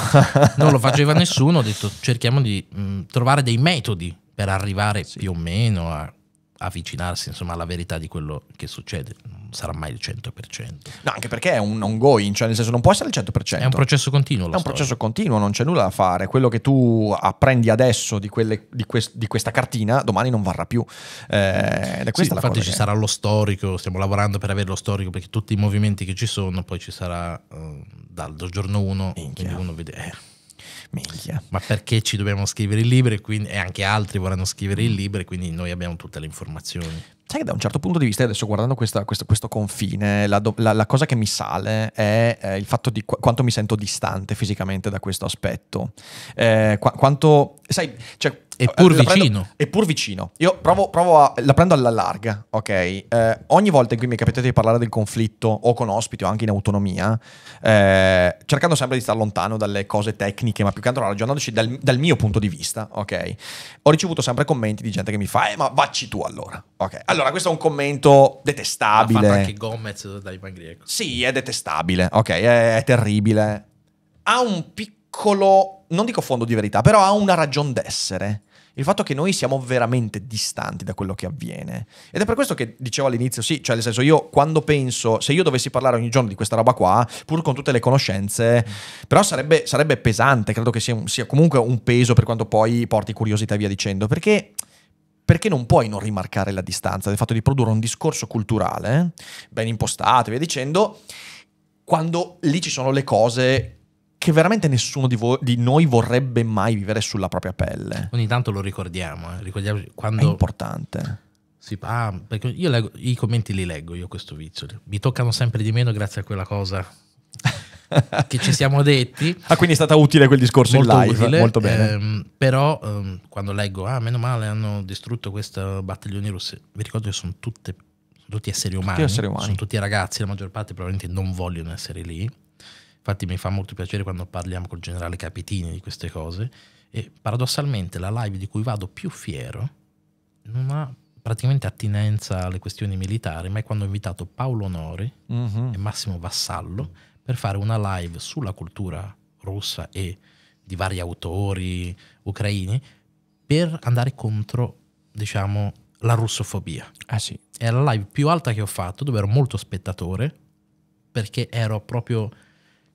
non lo faceva nessuno, ho detto cerchiamo di mh, mm, trovare dei metodi per arrivare sì. più o meno a avvicinarsi insomma alla verità di quello che succede sarà mai il 100%. No, anche perché è un ongoing, cioè nel senso non può essere il 100%. È un processo continuo. È un storia. processo continuo, non c'è nulla da fare. Quello che tu apprendi adesso di, quelle, di, quest, di questa cartina domani non varrà più. Eh, sì, infatti ci sarà lo storico, stiamo lavorando per avere lo storico perché tutti i movimenti che ci sono, poi ci sarà uh, dal giorno 1, quindi uno vede... Eh. Minchia. Ma perché ci dobbiamo scrivere il libro quindi, e anche altri vorranno scrivere il libro e quindi noi abbiamo tutte le informazioni sai che da un certo punto di vista, adesso guardando questa, questo, questo, confine, la, la, la, cosa che mi sale è eh, il fatto di qu- quanto mi sento distante fisicamente da questo aspetto. Eh, qu- quanto, sai, cioè, è eh, pur vicino. È pur vicino. Io provo, provo, a... La prendo alla larga, ok? Eh, ogni volta in cui mi è capitato di parlare del conflitto, o con ospiti o anche in autonomia, eh, cercando sempre di stare lontano dalle cose tecniche, ma più che altro ragionandoci dal, dal, mio punto di vista, ok? Ho ricevuto sempre commenti di gente che mi fa, eh, ma vacci tu allora. Ok, allora questo è un commento detestabile. Ha anche Gomez dai pan greco. Ecco. Sì, è detestabile, ok, è, è terribile. Ha un piccolo, non dico fondo di verità, però ha una ragion d'essere il fatto che noi siamo veramente distanti da quello che avviene. Ed è per questo che dicevo all'inizio, sì, cioè nel senso io quando penso, se io dovessi parlare ogni giorno di questa roba qua, pur con tutte le conoscenze, però sarebbe, sarebbe pesante, credo che sia, sia comunque un peso per quanto poi porti curiosità e via dicendo, perché perché non puoi non rimarcare la distanza, del fatto di produrre un discorso culturale, ben impostato e via dicendo, quando lì ci sono le cose che veramente nessuno di, vo- di, noi vorrebbe mai vivere sulla propria pelle. Ogni tanto lo ricordiamo, eh. ricordiamo quando... È importante. Sì, ah, perché io leggo, i commenti li leggo, io questo vizio. Mi toccano sempre di meno grazie a quella cosa che ci siamo detti. Ah, quindi è stata utile quel discorso molto in live, utile, molto bene. Ehm, però ehm, quando leggo, ah, meno male hanno distrutto questo battaglione rosso, vi ricordo che sono tutte, tutti esseri umani, tutti esseri umani, sono tutti ragazzi, la maggior parte probabilmente non vogliono essere lì. Infatti mi fa molto piacere quando parliamo col generale Capitini di queste cose e paradossalmente la live di cui vado più fiero non ha praticamente attinenza alle questioni militari, ma è quando ho invitato Paolo Nori mm -hmm. e Massimo Vassallo per fare una live sulla cultura russa e di vari autori ucraini per andare contro, diciamo, la russofobia. Ah sì. È la live più alta che ho fatto, dove ero molto spettatore, perché ero proprio,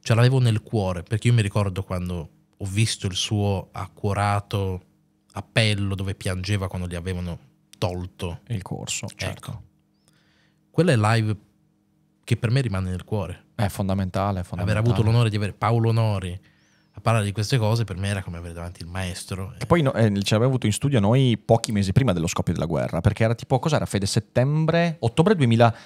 ce l'avevo nel cuore, perché io mi ricordo quando ho visto il suo accurato appello dove piangeva quando gli avevano tolto il corso. Ecco. Certo. Ecco. Quella è live che per me rimane nel cuore. È fondamentale, fondamentale. Aver avuto l'onore di avere Paolo Nori a parlare di queste cose per me era come avere davanti il maestro. E poi no, eh, ce l'abbiamo avuto in studio noi pochi mesi prima dello scoppio della guerra, perché era tipo, cos'era? Fede settembre, ottobre 2000.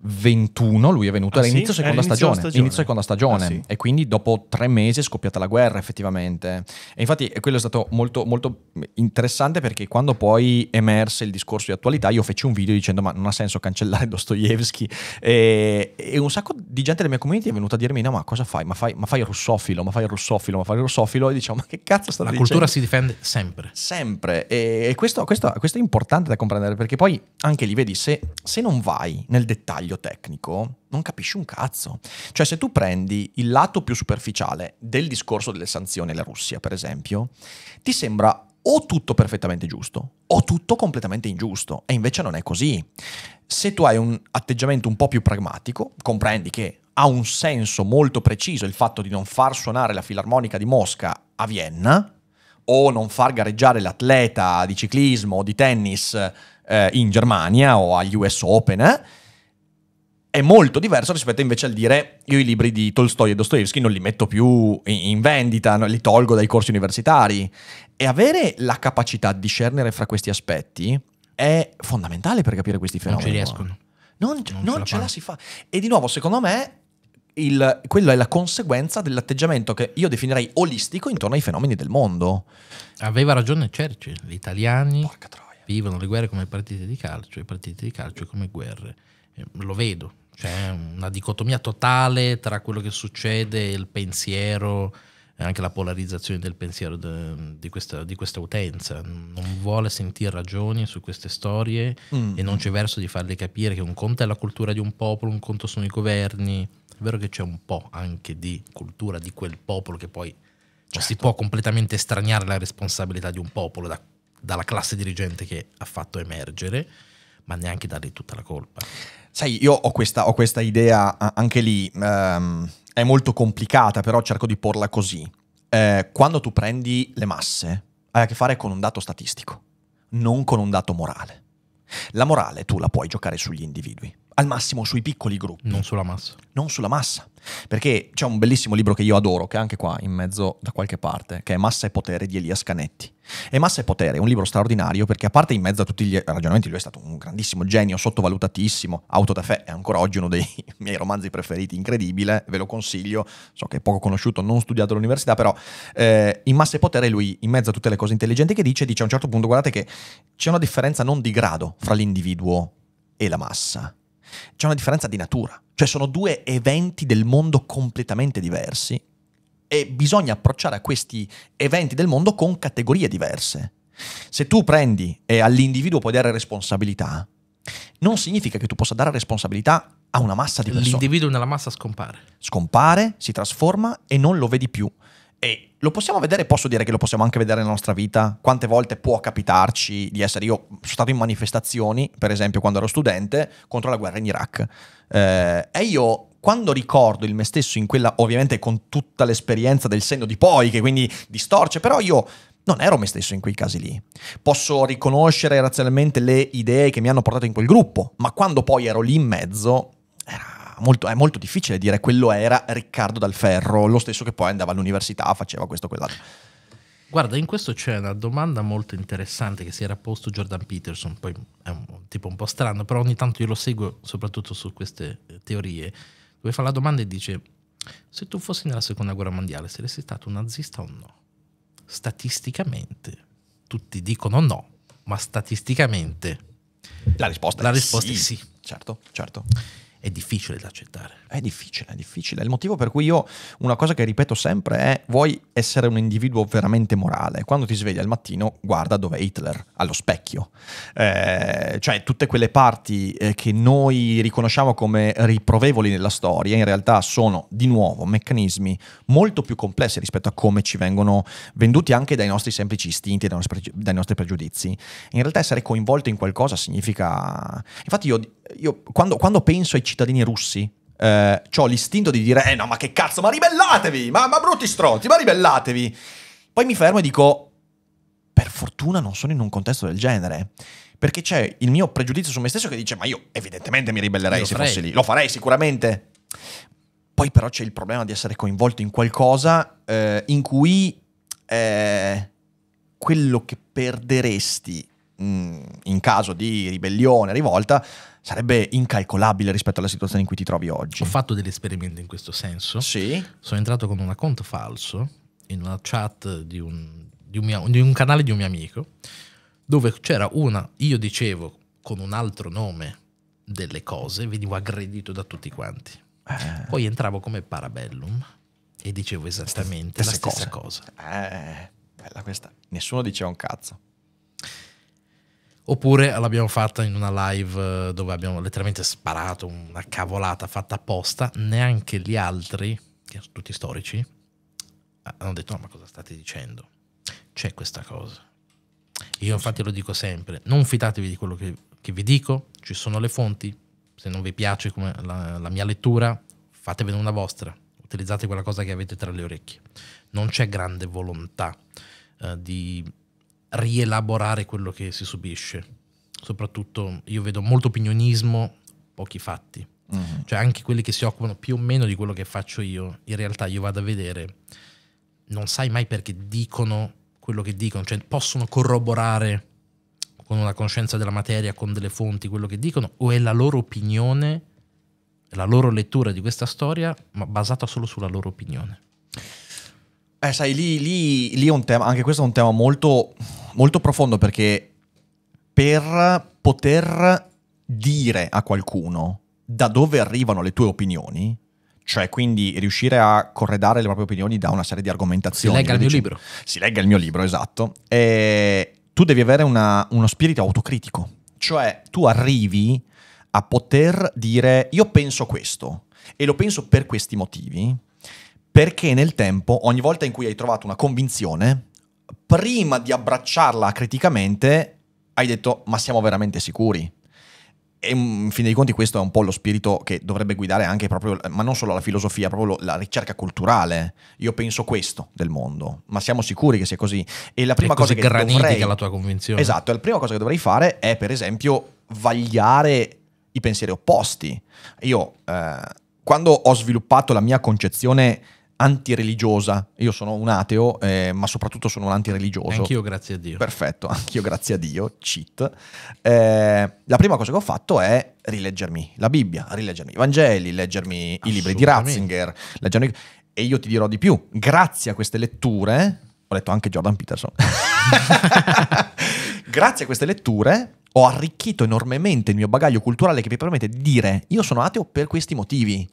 21 lui è venuto ah, all'inizio sì? seconda, stagione, stagione. Inizio seconda stagione ah, sì. e quindi dopo tre mesi è scoppiata la guerra effettivamente e infatti quello è stato molto, molto interessante perché quando poi emerse il discorso di attualità io feci un video dicendo ma non ha senso cancellare Dostoevsky e, e un sacco di gente della mia community è venuta a dirmi no ma cosa fai ma fai, ma fai russofilo ma fai russofilo ma fai russofilo e diciamo ma che cazzo sta la dicendo? cultura si difende sempre sempre e, e questo, questo, questo, è importante da comprendere perché poi anche lì vedi se, se non vai nel dettaglio dettaglio tecnico, non capisci un cazzo. Cioè, se tu prendi il lato più superficiale del discorso delle sanzioni alla Russia, per esempio, ti sembra o tutto perfettamente giusto o tutto completamente ingiusto. E invece non è così. Se tu hai un atteggiamento un po' più pragmatico, comprendi che ha un senso molto preciso il fatto di non far suonare la filarmonica di Mosca a Vienna o non far gareggiare l'atleta di ciclismo o di tennis eh, in Germania o agli US Open. Eh? è molto diverso rispetto invece al dire io i libri di Tolstoi e Dostoevsky non li metto più in vendita, li tolgo dai corsi universitari. E avere la capacità di discernere fra questi aspetti è fondamentale per capire questi fenomeni. Non ci riescono. Non, non, non ce, la, la si fa. E di nuovo, secondo me, il, quella è la conseguenza dell'atteggiamento che io definirei olistico intorno ai fenomeni del mondo. Aveva ragione Cerci, gli italiani vivono le guerre come partite di calcio e partite di calcio come guerre. Eh, lo vedo, c'è una dicotomia totale tra quello che succede e il pensiero e anche la polarizzazione del pensiero de, di, questa, di, questa, utenza, non vuole sentire ragioni su queste storie mm. e non c'è verso di farle capire che un conto è la cultura di un popolo, un conto sono i governi. È vero che c'è un po' anche di cultura di quel popolo che poi cioè, certo. si può completamente estraniare la responsabilità di un popolo da, dalla classe dirigente che ha fatto emergere, ma neanche dargli tutta la colpa sai, io ho questa, ho questa idea anche lì, ehm, è molto complicata, però cerco di porla così. Eh, quando tu prendi le masse, hai a che fare con un dato statistico, non con un dato morale. La morale tu la puoi giocare sugli individui al massimo sui piccoli gruppi. Non sulla massa. Non sulla massa. Perché c'è un bellissimo libro che io adoro, che è anche qua in mezzo da qualche parte, che è Massa e Potere di Elias Canetti. E Massa e Potere è un libro straordinario perché a parte in mezzo a tutti gli ragionamenti, lui è stato un grandissimo genio, sottovalutatissimo, auto da fè, è ancora oggi uno dei miei romanzi preferiti, incredibile, ve lo consiglio, so che è poco conosciuto, non studiato all'università, però eh, in Massa e Potere lui, in mezzo a tutte le cose intelligenti che dice, dice a un certo punto, guardate che c'è una differenza non di grado fra l'individuo e la massa c'è una differenza di natura. Cioè sono due eventi del mondo completamente diversi e bisogna approcciare a questi eventi del mondo con categorie diverse. Se tu prendi e all'individuo puoi dare responsabilità, non significa che tu possa dare responsabilità a una massa di persone. L'individuo nella massa scompare. Scompare, si trasforma e non lo vedi più. E lo possiamo vedere, posso dire che lo possiamo anche vedere nella nostra vita, quante volte può capitarci di essere, io sono stato in manifestazioni, per esempio quando ero studente, contro la guerra in Iraq. Eh, e io quando ricordo il me stesso in quella, ovviamente con tutta l'esperienza del senno di poi, che quindi distorce, però io non ero me stesso in quei casi lì. Posso riconoscere razionalmente le idee che mi hanno portato in quel gruppo, ma quando poi ero lì in mezzo, era molto, è molto difficile dire quello era Riccardo Dal Ferro, lo stesso che poi andava all'università, faceva questo, o quell'altro. Guarda, in questo c'è una domanda molto interessante che si era posto Jordan Peterson, poi è un tipo un po' strano, però ogni tanto io lo seguo soprattutto su queste eh, teorie, dove fa la domanda e dice, se tu fossi nella seconda guerra mondiale, saresti stato un nazista o no? Statisticamente, tutti dicono no, ma statisticamente... La risposta, la risposta sì. è sì. Certo, certo è difficile da accettare. È difficile, è difficile. Il motivo per cui io una cosa che ripeto sempre è vuoi essere un individuo veramente morale. Quando ti svegli al mattino guarda dove è Hitler, allo specchio. Eh, cioè tutte quelle parti eh, che noi riconosciamo come riprovevoli nella storia in realtà sono di nuovo meccanismi molto più complessi rispetto a come ci vengono venduti anche dai nostri semplici istinti, dai nostri, pregi- dai nostri pregiudizi. In realtà essere coinvolto in qualcosa significa... Infatti io io quando, quando penso ai cittadini russi, eh, ho l'istinto di dire, eh no, ma che cazzo, ma ribellatevi, ma, ma brutti stronzi, ma ribellatevi. Poi mi fermo e dico, per fortuna non sono in un contesto del genere. Perché c'è il mio pregiudizio su me stesso che dice, ma io evidentemente mi ribellerei se fossi lì, lo farei sicuramente. Poi però c'è il problema di essere coinvolto in qualcosa eh, in cui eh, quello che perderesti mh, mm, in caso di ribellione, rivolta, sarebbe incalcolabile rispetto alla situazione in cui ti trovi oggi. Ho fatto degli esperimenti in questo senso. Sì. Sono entrato con un account falso in una chat di un, di un, mio, di un canale di un mio amico dove c'era una, io dicevo con un altro nome delle cose, venivo aggredito da tutti quanti. Eh. Poi entravo come Parabellum e dicevo esattamente stessa la stessa cosa. cosa. Eh, bella questa. Nessuno diceva un cazzo. Oppure l'abbiamo fatta in una live eh, dove abbiamo letteralmente sparato una cavolata fatta apposta, neanche gli altri, che sono tutti storici, hanno detto no ma cosa state dicendo? C'è questa cosa. Io infatti lo dico sempre, non fidatevi di quello che, che vi dico, ci sono le fonti, se non vi piace la, la mia lettura, fatevene una vostra, utilizzate quella cosa che avete tra le orecchie. Non c'è grande volontà eh, di rielaborare quello che si subisce. Soprattutto io vedo molto opinionismo, pochi fatti. Mm-hmm. Cioè anche quelli che si occupano più o meno di quello che faccio io, in realtà io vado a vedere, non sai mai perché dicono quello che dicono, cioè possono corroborare con una conoscenza della materia, con delle fonti, quello che dicono, o è la loro opinione, la loro lettura di questa storia, ma basata solo sulla loro opinione. Eh, sai, lì, lì, lì, è un tema, anche questo è un tema molto, molto profondo perché per poter dire a qualcuno da dove arrivano le tue opinioni, cioè quindi riuscire a corredare le proprie opinioni da una serie di argomentazioni. Si legga il mio dici, libro. Si legga il mio libro, esatto. E tu devi avere una, uno spirito autocritico, cioè tu arrivi a poter dire io penso questo e lo penso per questi motivi perché nel tempo, ogni volta in cui hai trovato una convinzione, prima di abbracciarla criticamente, hai detto ma siamo veramente sicuri? E mm, in fin dei conti questo è un po' lo spirito che dovrebbe guidare anche proprio, ma non solo la filosofia, proprio la ricerca culturale. Io penso questo del mondo, ma siamo sicuri che sia così. E la prima è cosa che dovrei... la tua convinzione. Esatto, la prima cosa che dovrei fare è per esempio vagliare i pensieri opposti. Io eh, quando ho sviluppato la mia concezione antireligiosa. Io sono un ateo, eh, ma soprattutto sono un antireligioso. Anch'io, grazie a Dio. Perfetto, anch'io, grazie a Dio. Cheat. Eh, la prima cosa che ho fatto è rileggermi la Bibbia, rileggermi i Vangeli, leggermi i libri di Ratzinger. Leggermi... E io ti dirò di più, grazie a queste letture, ho letto anche Jordan Peterson, grazie a queste letture ho arricchito enormemente il mio bagaglio culturale che mi permette di dire io sono ateo per questi motivi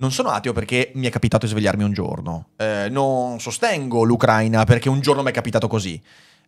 non sono ateo perché mi è capitato di svegliarmi un giorno. Eh, non sostengo l'Ucraina perché un giorno mi è capitato così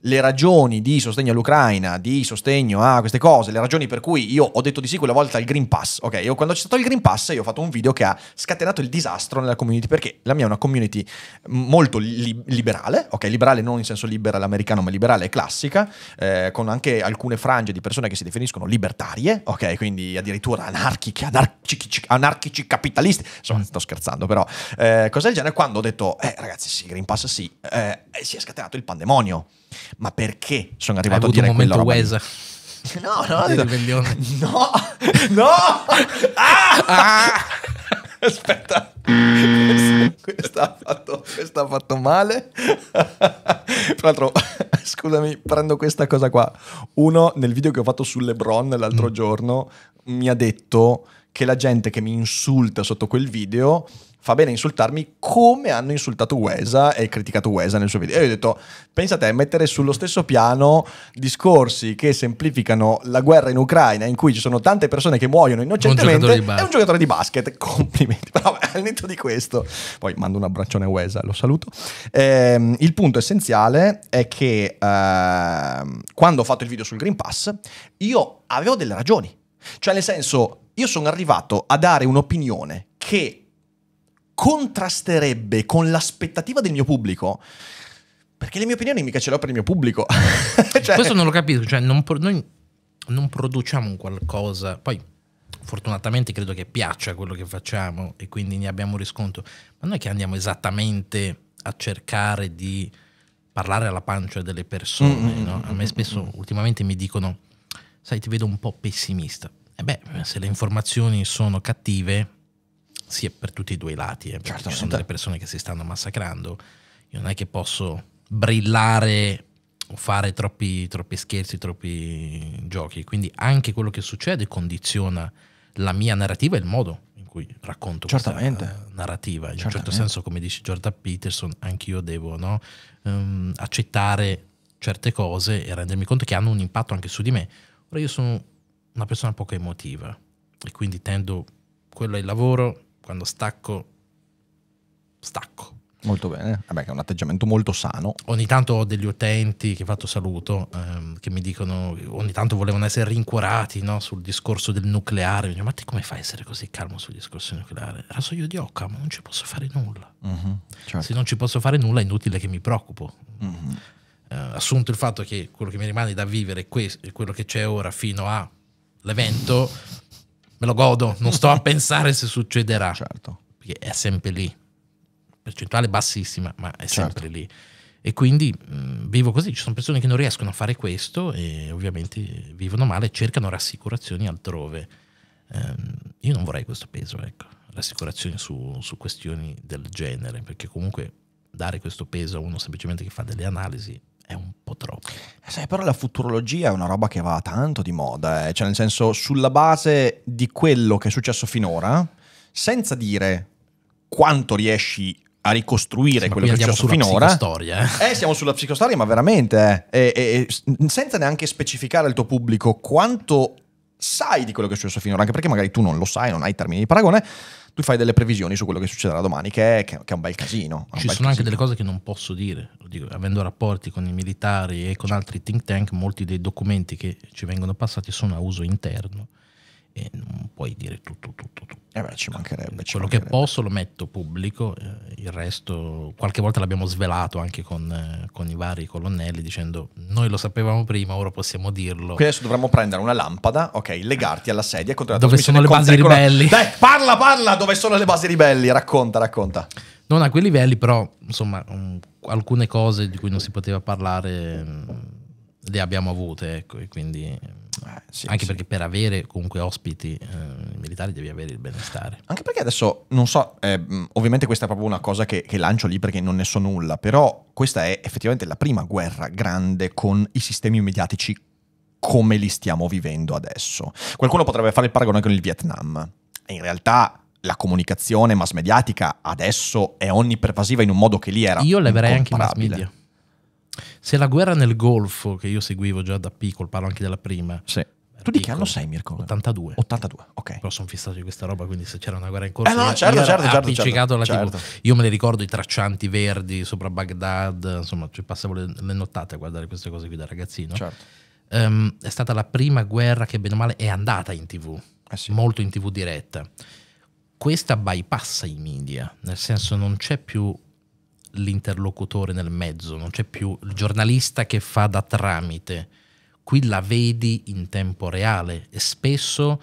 le ragioni di sostegno all'Ucraina, di sostegno a queste cose, le ragioni per cui io ho detto di sì quella volta al Green Pass. Ok, io quando c'è stato il Green Pass io ho fatto un video che ha scatenato il disastro nella community perché la mia è una community molto li- liberale, ok, liberale non in senso liberale americano, ma liberale classica, eh, con anche alcune frange di persone che si definiscono libertarie, ok, quindi addirittura anarchiche, anarchici, anarchici capitalisti, insomma sto scherzando però, eh, cosa del genere, quando ho detto, eh ragazzi sì, Green Pass sì, eh, si è scatenato il pandemonio. Ma perché sono arrivato a dire un momento Wesa. No, no, no, no, no, ah! ah! aspetta, questa, ha fatto, fatto, male. Tra l'altro, scusami, prendo questa cosa qua. Uno, nel video che ho fatto su LeBron l'altro mm. giorno, mi ha detto che la gente che mi insulta sotto quel video fa bene a insultarmi come hanno insultato Wesa e criticato Wesa nel suo video. E io ho detto, pensate a mettere sullo stesso piano discorsi che semplificano la guerra in Ucraina in cui ci sono tante persone che muoiono innocentemente è un giocatore di basket. Complimenti, però al netto di questo. Poi mando un abbraccione a Wesa, lo saluto. Ehm, il punto essenziale è che ehm, quando ho fatto il video sul Green Pass io avevo delle ragioni. Cioè nel senso, io sono arrivato a dare un'opinione che contrasterebbe con l'aspettativa del mio pubblico. Perché le mie opinioni mica ce le per il mio pubblico. cioè... Questo non lo capisco, cioè non pro- noi non produciamo qualcosa, poi fortunatamente credo che piaccia quello che facciamo e quindi ne abbiamo riscontro, ma noi che andiamo esattamente a cercare di parlare alla pancia delle persone, mm-hmm. no? a me spesso mm-hmm. ultimamente mi dicono, sai ti vedo un po' pessimista, e eh beh se le informazioni sono cattive sia per tutti e due i lati, eh, certo, ci sono certo. delle persone che si stanno massacrando, io non è che posso brillare o fare troppi, troppi scherzi, troppi giochi, quindi anche quello che succede condiziona la mia narrativa e il modo in cui racconto Certamente. questa narrativa. In Certamente. un certo senso, come dice Jordan Peterson, anch'io devo no, um, accettare certe cose e rendermi conto che hanno un impatto anche su di me. Ora io sono una persona poco emotiva e quindi tendo quello è il lavoro, quando stacco, stacco. Molto bene, Vabbè, eh è un atteggiamento molto sano. Ogni tanto ho degli utenti che fatto saluto, ehm, che mi dicono, ogni tanto volevano essere rincuorati no, sul discorso del nucleare. Dico, ma te come fai a essere così calmo sul discorso nucleare? Rasoio di Occa, ma non ci posso fare nulla. Uh-huh, certo. Se non ci posso fare nulla è inutile che mi preoccupo. Uh-huh. Eh, assunto il fatto che quello che mi rimane da vivere è quello che c'è ora fino all'evento, me lo godo, non sto a pensare se succederà. Certo. Perché è sempre lì. Percentuale bassissima, ma è certo. sempre lì. E quindi mh, mm, vivo così, ci sono persone che non riescono a fare questo e ovviamente vivono male e cercano rassicurazioni altrove. Ehm, io non vorrei questo peso, ecco, rassicurazioni su, su questioni del genere, perché comunque dare questo peso a uno semplicemente che fa delle analisi è un po' troppo. Eh, sai, però la futurologia è una roba che va tanto di moda, eh? cioè nel senso sulla base di quello che è successo finora, senza dire quanto riesci a ricostruire sì, quello che è successo finora. Psicostoria. Eh. eh, siamo sulla psicostoria, ma veramente, eh? e, e, senza neanche specificare al tuo pubblico quanto sai di quello che è successo finora, anche perché magari tu non lo sai, non hai termini di paragone tu fai delle previsioni su quello che succederà domani, che è, che è un bel casino. Un Ci bel sono casino. anche delle cose che non posso dire, Dico, avendo rapporti con i militari e con altri think tank, molti dei documenti che ci vengono passati sono a uso interno e non puoi dire tutto, tutto, tutto. Eh beh, ci mancherebbe. Ci Quello mancherebbe. che posso lo metto pubblico, eh, il resto qualche volta l'abbiamo svelato anche con, eh, con, i vari colonnelli dicendo noi lo sapevamo prima, ora possiamo dirlo. Quindi adesso dovremmo prendere una lampada, ok, legarti alla sedia e continuare Dove sono le basi ribelli? Dai, parla, parla, dove sono le basi ribelli? Racconta, racconta. Non a quei livelli, però, insomma, um, alcune cose di cui non si poteva parlare... Um, le abbiamo avute, ecco, e quindi mm, eh, sì, anche sì. perché per avere comunque ospiti eh, militari devi avere il benestare. Anche perché adesso non so, eh, mm, ovviamente questa è proprio una cosa che, che, lancio lì perché non ne so nulla, però questa è effettivamente la prima guerra grande con i sistemi mediatici come li stiamo vivendo adesso. Qualcuno potrebbe fare il paragone con il Vietnam. In realtà la comunicazione mass mediatica adesso è onnipervasiva in un modo che lì era Io leverei anche mass media. Se la guerra nel Golfo, che io seguivo già da piccolo, parlo anche della prima. Sì. Tu di che anno sei, Mirko? 82. 82, ok. Però sono fissato di questa roba, quindi se c'era una guerra in eh, corso... Eh no, certo, io certo, certo, certo, certo. Io me ne ricordo i traccianti verdi sopra Baghdad, insomma, ci passavo le, le nottate a guardare queste cose qui da ragazzino. Certo. Um, è stata la prima guerra che, bene o male, è andata in tv, eh sì. molto in tv diretta. Questa bypassa i media, nel senso non c'è più l'interlocutore nel mezzo, non c'è più il giornalista che fa da tramite. Qui la vedi in tempo reale e spesso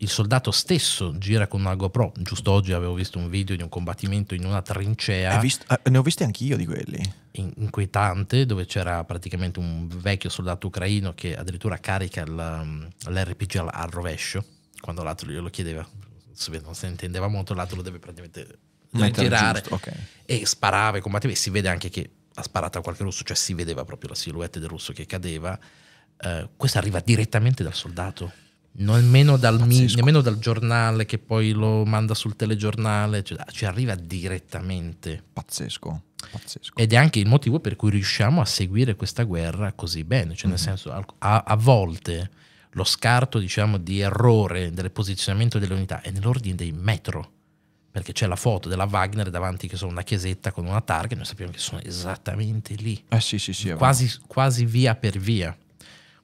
il soldato stesso gira con una GoPro. Giusto oggi avevo visto un video di un combattimento in una trincea. Visto, ah, ne ho visti anch'io di quelli. inquietante, dove c'era praticamente un vecchio soldato ucraino che addirittura carica um, l'RPG al, rovescio, quando l'altro glielo chiedeva. Non se ne intendeva molto, l'altro lo deve praticamente doveva girare okay. e sparava e combatteva e si vede anche che ha sparato a qualche russo, cioè si vedeva proprio la silhouette del russo che cadeva. Uh, questo arriva direttamente dal soldato, nemmeno dal, mi, nemmeno dal, giornale che poi lo manda sul telegiornale, cioè, cioè arriva direttamente. Pazzesco. Pazzesco. Ed è anche il motivo per cui riusciamo a seguire questa guerra così bene, cioè mm-hmm. nel mhm. senso a, a volte lo scarto diciamo, di errore del posizionamento delle unità è nell'ordine dei metro perché c'è la foto della Wagner davanti che sono una chiesetta con una targa, e noi sappiamo che sono esattamente lì. Eh sì, sì, sì, quasi, quasi, via per via.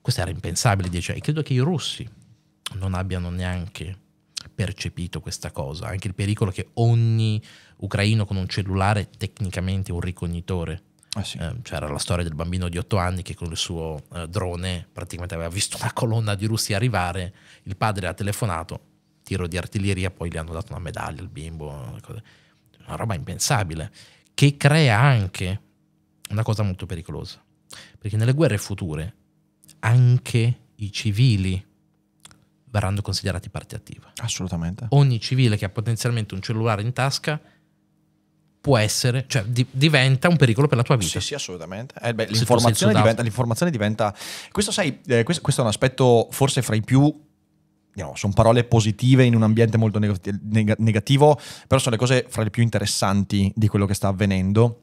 Questo era impensabile dieci e Credo che i russi non abbiano neanche percepito questa cosa, anche il pericolo che ogni ucraino con un cellulare tecnicamente un ricognitore. Ah, sì. Eh, c'era la storia del bambino di 8 anni che con il suo eh, drone praticamente aveva visto una colonna di russi arrivare, il padre ha telefonato, tiro di artiglieria, poi gli hanno dato una medaglia al bimbo, una roba impensabile, che crea anche una cosa molto pericolosa, perché nelle guerre future anche i civili verranno considerati parte attiva. Assolutamente. Ogni civile che ha potenzialmente un cellulare in tasca può essere, cioè di, diventa un pericolo per la tua vita. Sì, sì, assolutamente. Eh, beh, l'informazione, diventa, l'informazione, diventa, Questo, sai, eh, questo, questo è un aspetto forse fra i più no, sono parole positive in un ambiente molto negativo, però sono le cose fra le più interessanti di quello che sta avvenendo.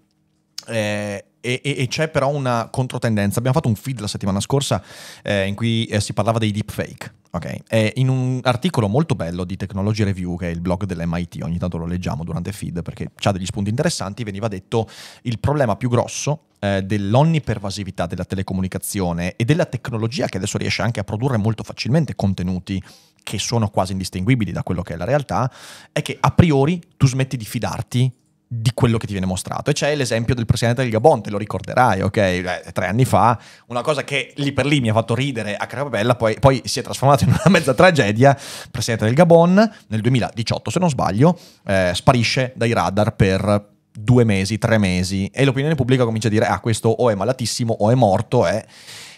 Eh, e, e, c'è però una controtendenza. Abbiamo fatto un feed la settimana scorsa eh, in cui eh, si parlava dei deepfake. Okay. Eh, in un articolo molto bello di Technology Review, che è il blog dell'MIT, ogni tanto lo leggiamo durante feed perché ha degli spunti interessanti, veniva detto il problema più grosso eh, dell'onnipervasività della telecomunicazione e della tecnologia che adesso riesce anche a produrre molto facilmente contenuti che sono quasi indistinguibili da quello che è la realtà, è che a priori tu smetti di fidarti di quello che ti viene mostrato. E c'è l'esempio del presidente del Gabon, te lo ricorderai, ok? Eh, tre anni fa, una cosa che lì per lì mi ha fatto ridere a Crababella, poi, poi si è trasformata in una mezza tragedia. Il presidente del Gabon nel 2018, se non sbaglio, eh, sparisce dai radar per due mesi, tre mesi e l'opinione pubblica comincia a dire ah questo o è malatissimo o è morto è... Eh.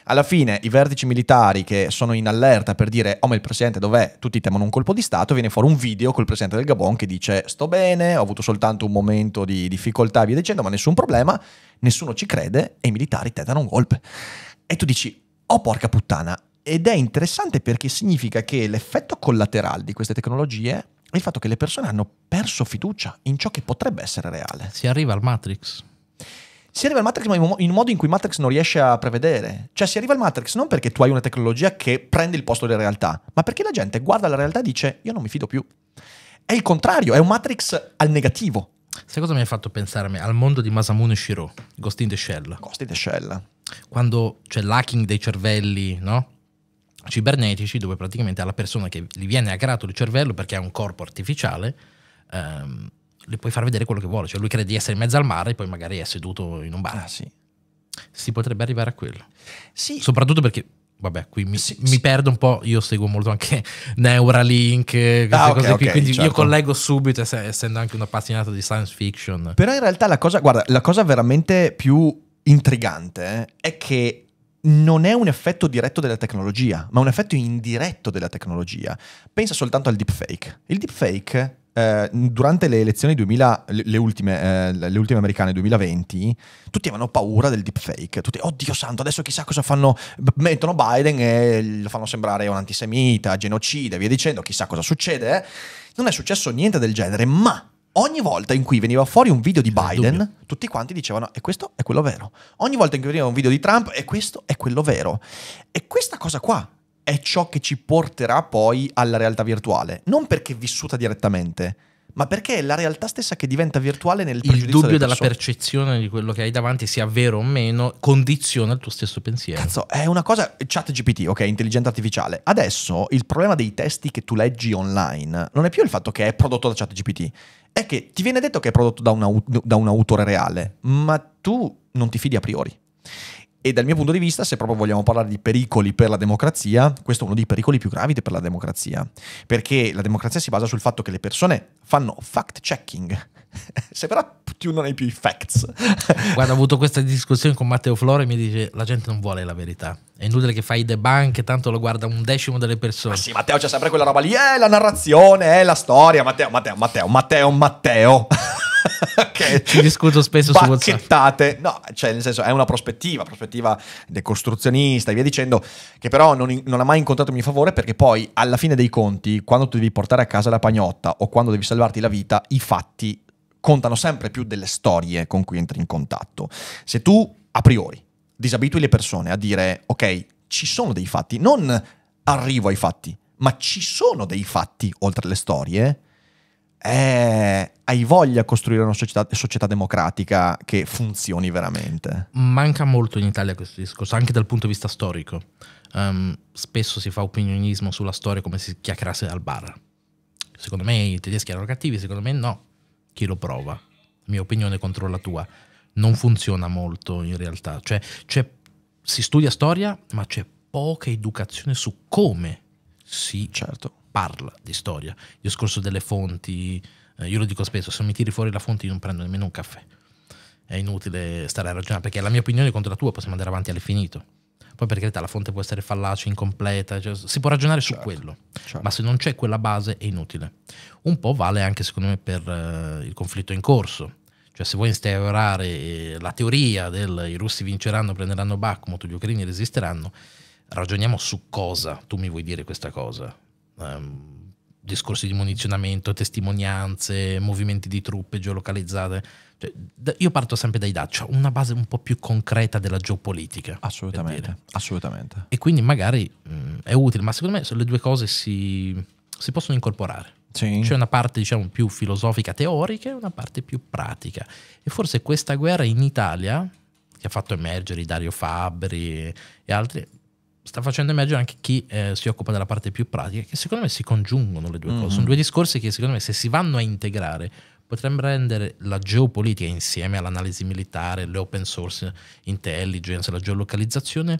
Alla fine i vertici militari che sono in allerta per dire oh ma il presidente dov'è? Tutti temono un colpo di Stato, viene fuori un video col presidente del Gabon che dice sto bene, ho avuto soltanto un momento di difficoltà e via dicendo ma nessun problema, nessuno ci crede e i militari tentano un golpe. E tu dici oh porca puttana ed è interessante perché significa che l'effetto collaterale di queste tecnologie è il fatto che le persone hanno perso fiducia in ciò che potrebbe essere reale. Si arriva al Matrix. Si arriva al Matrix ma in un modo in cui Matrix non riesce a prevedere. Cioè si arriva al Matrix non perché tu hai una tecnologia che prende il posto della realtà, ma perché la gente guarda la realtà e dice io non mi fido più. È il contrario, è un Matrix al negativo. Sai cosa mi ha fatto pensare a me? Al mondo di Masamune Shiro, Ghost in the Shell. Ghost in the Shell. Quando c'è l'hacking dei cervelli, no? cibernetici dove praticamente alla persona che gli viene aggrato il cervello perché ha un corpo artificiale ehm, le puoi far vedere quello che vuole cioè lui crede di essere in mezzo al mare e poi magari è seduto in un bar ah, sì. si potrebbe arrivare a quello sì. soprattutto perché vabbè, qui mi, sì, mi sì. perdo un po', io seguo molto anche Neuralink, queste ah, okay, cose qui, okay, quindi certo. io collego subito, essendo anche un appassionato di science fiction. Però in realtà la cosa, guarda, la cosa veramente più intrigante eh, è che non è un effetto diretto della tecnologia, ma un effetto indiretto della tecnologia. Pensa soltanto al deepfake. Il deepfake eh, durante le elezioni 2000, le, ultime, eh, le ultime americane 2020, tutti avevano paura del deepfake. Tutti, oddio santo, adesso chissà cosa fanno. Mettono Biden e lo fanno sembrare un antisemita, genocida via dicendo, chissà cosa succede. Eh. Non è successo niente del genere, ma Ogni volta in cui veniva fuori un video di Biden, tutti quanti dicevano e questo è quello vero. Ogni volta in cui veniva un video di Trump, e questo è quello vero. E questa cosa qua è ciò che ci porterà poi alla realtà virtuale, non perché vissuta direttamente, ma perché è la realtà stessa che diventa virtuale nel pregiudizio Il dubbio della percezione di quello che hai davanti, sia vero o meno, condiziona il tuo stesso pensiero. Cazzo, è una cosa... Chat GPT, ok, intelligenza artificiale. Adesso il problema dei testi che tu leggi online non è più il fatto che è prodotto da Chat GPT, è che ti viene detto che è prodotto da un, da un autore reale, ma tu non ti fidi a priori. E dal mio punto di vista, se proprio vogliamo parlare di pericoli per la democrazia, questo è uno dei pericoli più gravi per la democrazia, perché la democrazia si basa sul fatto che le persone fanno fact checking. se però tu non hai più i facts. Guarda, ho avuto questa discussione con Matteo Flore e mi dice la gente non vuole la verità. È inutile che fai debunk, tanto lo guarda un decimo delle persone. Ma sì, Matteo c'è sempre quella roba lì, è eh, la narrazione, è eh, la storia, Matteo, Matteo, Matteo, Matteo, Matteo. okay. Ci discuto spesso su WhatsApp. No, cioè nel senso è una prospettiva, prospettiva decostruzionista e via dicendo, che però non, non ha mai incontrato il mio favore perché poi alla fine dei conti, quando tu devi portare a casa la pagnotta o quando devi salvarti la vita, i fatti contano sempre più delle storie con cui entri in contatto. Se tu a priori disabitui le persone a dire ok, ci sono dei fatti, non arrivo ai fatti, ma ci sono dei fatti oltre le storie, eh, hai voglia di costruire una società, società, democratica che funzioni veramente. Manca molto in Italia questo discorso, anche dal punto di vista storico. Um, spesso si fa opinionismo sulla storia come se si chiacchierasse al bar. Secondo me i tedeschi erano cattivi, secondo me no. Chi lo prova? mia opinione contro la tua. Non funziona molto in realtà. Cioè, si studia storia, ma c'è poca educazione su come si certo parla di storia. Il discorso delle fonti, eh, io lo dico spesso, se mi tiri fuori la fonte io non prendo nemmeno un caffè. È inutile stare a ragionare perché la mia opinione contro la tua possiamo andare avanti all'infinito. Poi per carità la fonte può essere fallace, incompleta, cioè, si può ragionare certo, su quello, certo. ma se non c'è quella base è inutile. Un po' vale anche secondo me per eh, il conflitto in corso. Cioè se vuoi instaurare eh, la teoria del i russi vinceranno, prenderanno Bakhmut, gli ucraini resisteranno, ragioniamo su cosa tu mi vuoi dire questa cosa ehm, discorsi di munizionamento, testimonianze, movimenti di truppe geolocalizzate. Cioè, io parto sempre dai dati, Dacia, cioè una base un po' più concreta della geopolitica. Assolutamente, assolutamente. E quindi magari mh, mm, è utile, ma secondo me le due cose si, si possono incorporare. Sì. C'è una parte diciamo, più filosofica teorica e una parte più pratica. E forse questa guerra in Italia, che ha fatto emergere Dario Fabri e altri, sta facendo emergere anche chi eh, si occupa della parte più pratica, che secondo me si congiungono le due mm -hmm. cose. Sono due discorsi che secondo me se si vanno a integrare potremmo rendere la geopolitica insieme all'analisi militare, le open source intelligence, la geolocalizzazione,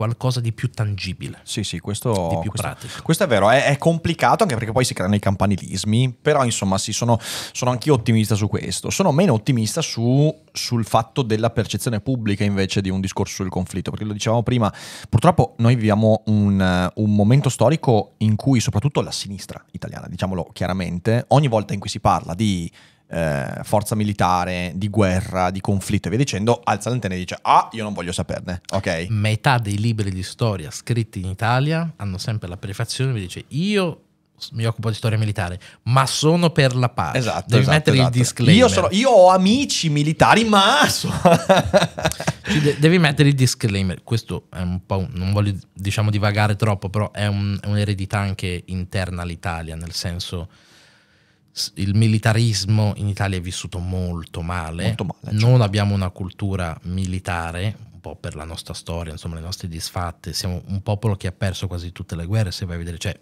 qualcosa di più tangibile. Sì, sì, questo, di più questo, pratico. questo è vero, è, è, complicato anche perché poi si creano i campanilismi, però insomma sì, sono, sono anch'io ottimista su questo, sono meno ottimista su, sul fatto della percezione pubblica invece di un discorso sul conflitto, perché lo dicevamo prima, purtroppo noi viviamo un, un momento storico in cui soprattutto la sinistra italiana, diciamolo chiaramente, ogni volta in cui si parla di eh, forza militare, di guerra, di conflitto e via dicendo, alza l'antenna e dice ah, io non voglio saperne, ok? Metà dei libri di storia scritti in Italia hanno sempre la prefazione che dice io mi occupo di storia militare, ma sono per la pace. Esatto. Devi esatto, mettere esatto. il disclaimer. Io, sono, io, ho amici militari, ma. So... devi mettere il disclaimer. Questo è un po'. Un, non voglio diciamo divagare troppo, però è un'eredità anche interna all'Italia, nel senso il militarismo in Italia è vissuto molto male, molto male certo. non abbiamo una cultura militare, un po' per la nostra storia, insomma le nostre disfatte, siamo un popolo che ha perso quasi tutte le guerre, se vai a vedere, cioè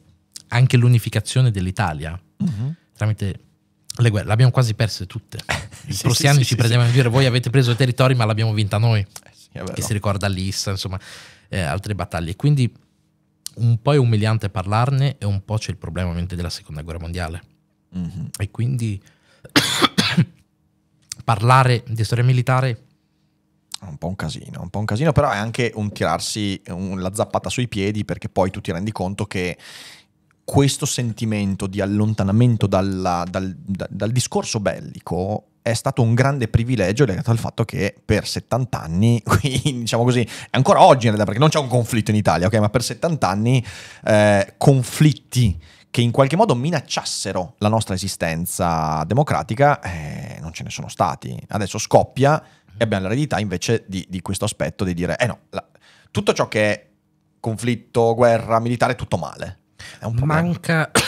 anche l'unificazione dell'Italia uh mm-hmm. -huh. tramite le guerre, l'abbiamo quasi perse tutte, i sì, prussiani sì, ci sì, prendevano in giro, voi avete preso i territori ma l'abbiamo vinta noi, eh, che si ricorda l'Issa, insomma eh, altre battaglie, quindi un po' è umiliante parlarne e un po' c'è il problema ovviamente della seconda guerra mondiale Mm-hmm. E quindi parlare di storia militare un po' un casino, un po' un casino, però è anche un tirarsi un, la zappata sui piedi perché poi tu ti rendi conto che questo sentimento di allontanamento dalla, dal, da, dal, discorso bellico è stato un grande privilegio legato al fatto che per 70 anni, diciamo così, ancora oggi in realtà perché non c'è un conflitto in Italia, ok, ma per 70 anni eh, conflitti che in qualche modo minacciassero la nostra esistenza democratica, eh, non ce ne sono stati. Adesso scoppia e abbiamo l'eredità invece di, di questo aspetto di dire, eh no, la, tutto ciò che è conflitto, guerra, militare, tutto male. È un problema. Manca...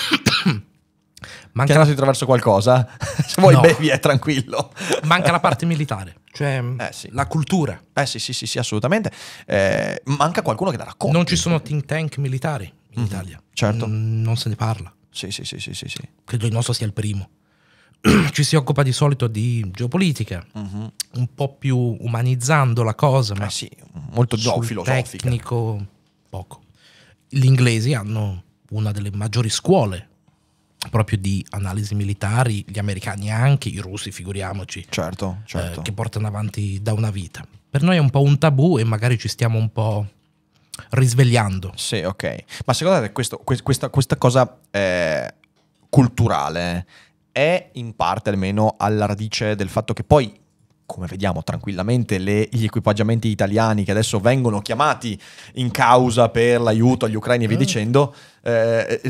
Manca... Ti è andato attraverso qualcosa? Se vuoi no. bevi, è tranquillo. Manca la parte militare, cioè mm, eh, sì. la cultura. Eh sì, sì, sì, sì assolutamente. Eh, manca qualcuno che la racconta. Non ci sono think tank militari in mm. Italia. Certo. N- non se ne parla. Sì, sì, sì, sì, sì, sì. Credo il nostro sia il primo. Ci si occupa di solito di geopolitica, mm-hmm. un po' più umanizzando la cosa, ma eh sì, molto geofilosofica. tecnico poco. Gli inglesi hanno una delle maggiori scuole proprio di analisi militari, gli americani anche, i russi figuriamoci, certo, eh, certo. Eh, che portano avanti da una vita. Per noi è un po' un tabù e magari ci stiamo un po' risvegliando. Sì, ok. Ma secondo te questo, questa, questa, cosa eh, culturale è in parte almeno alla radice del fatto che poi come vediamo tranquillamente, le, gli equipaggiamenti italiani che adesso vengono chiamati in causa per l'aiuto agli ucraini e via mm. dicendo. Eh,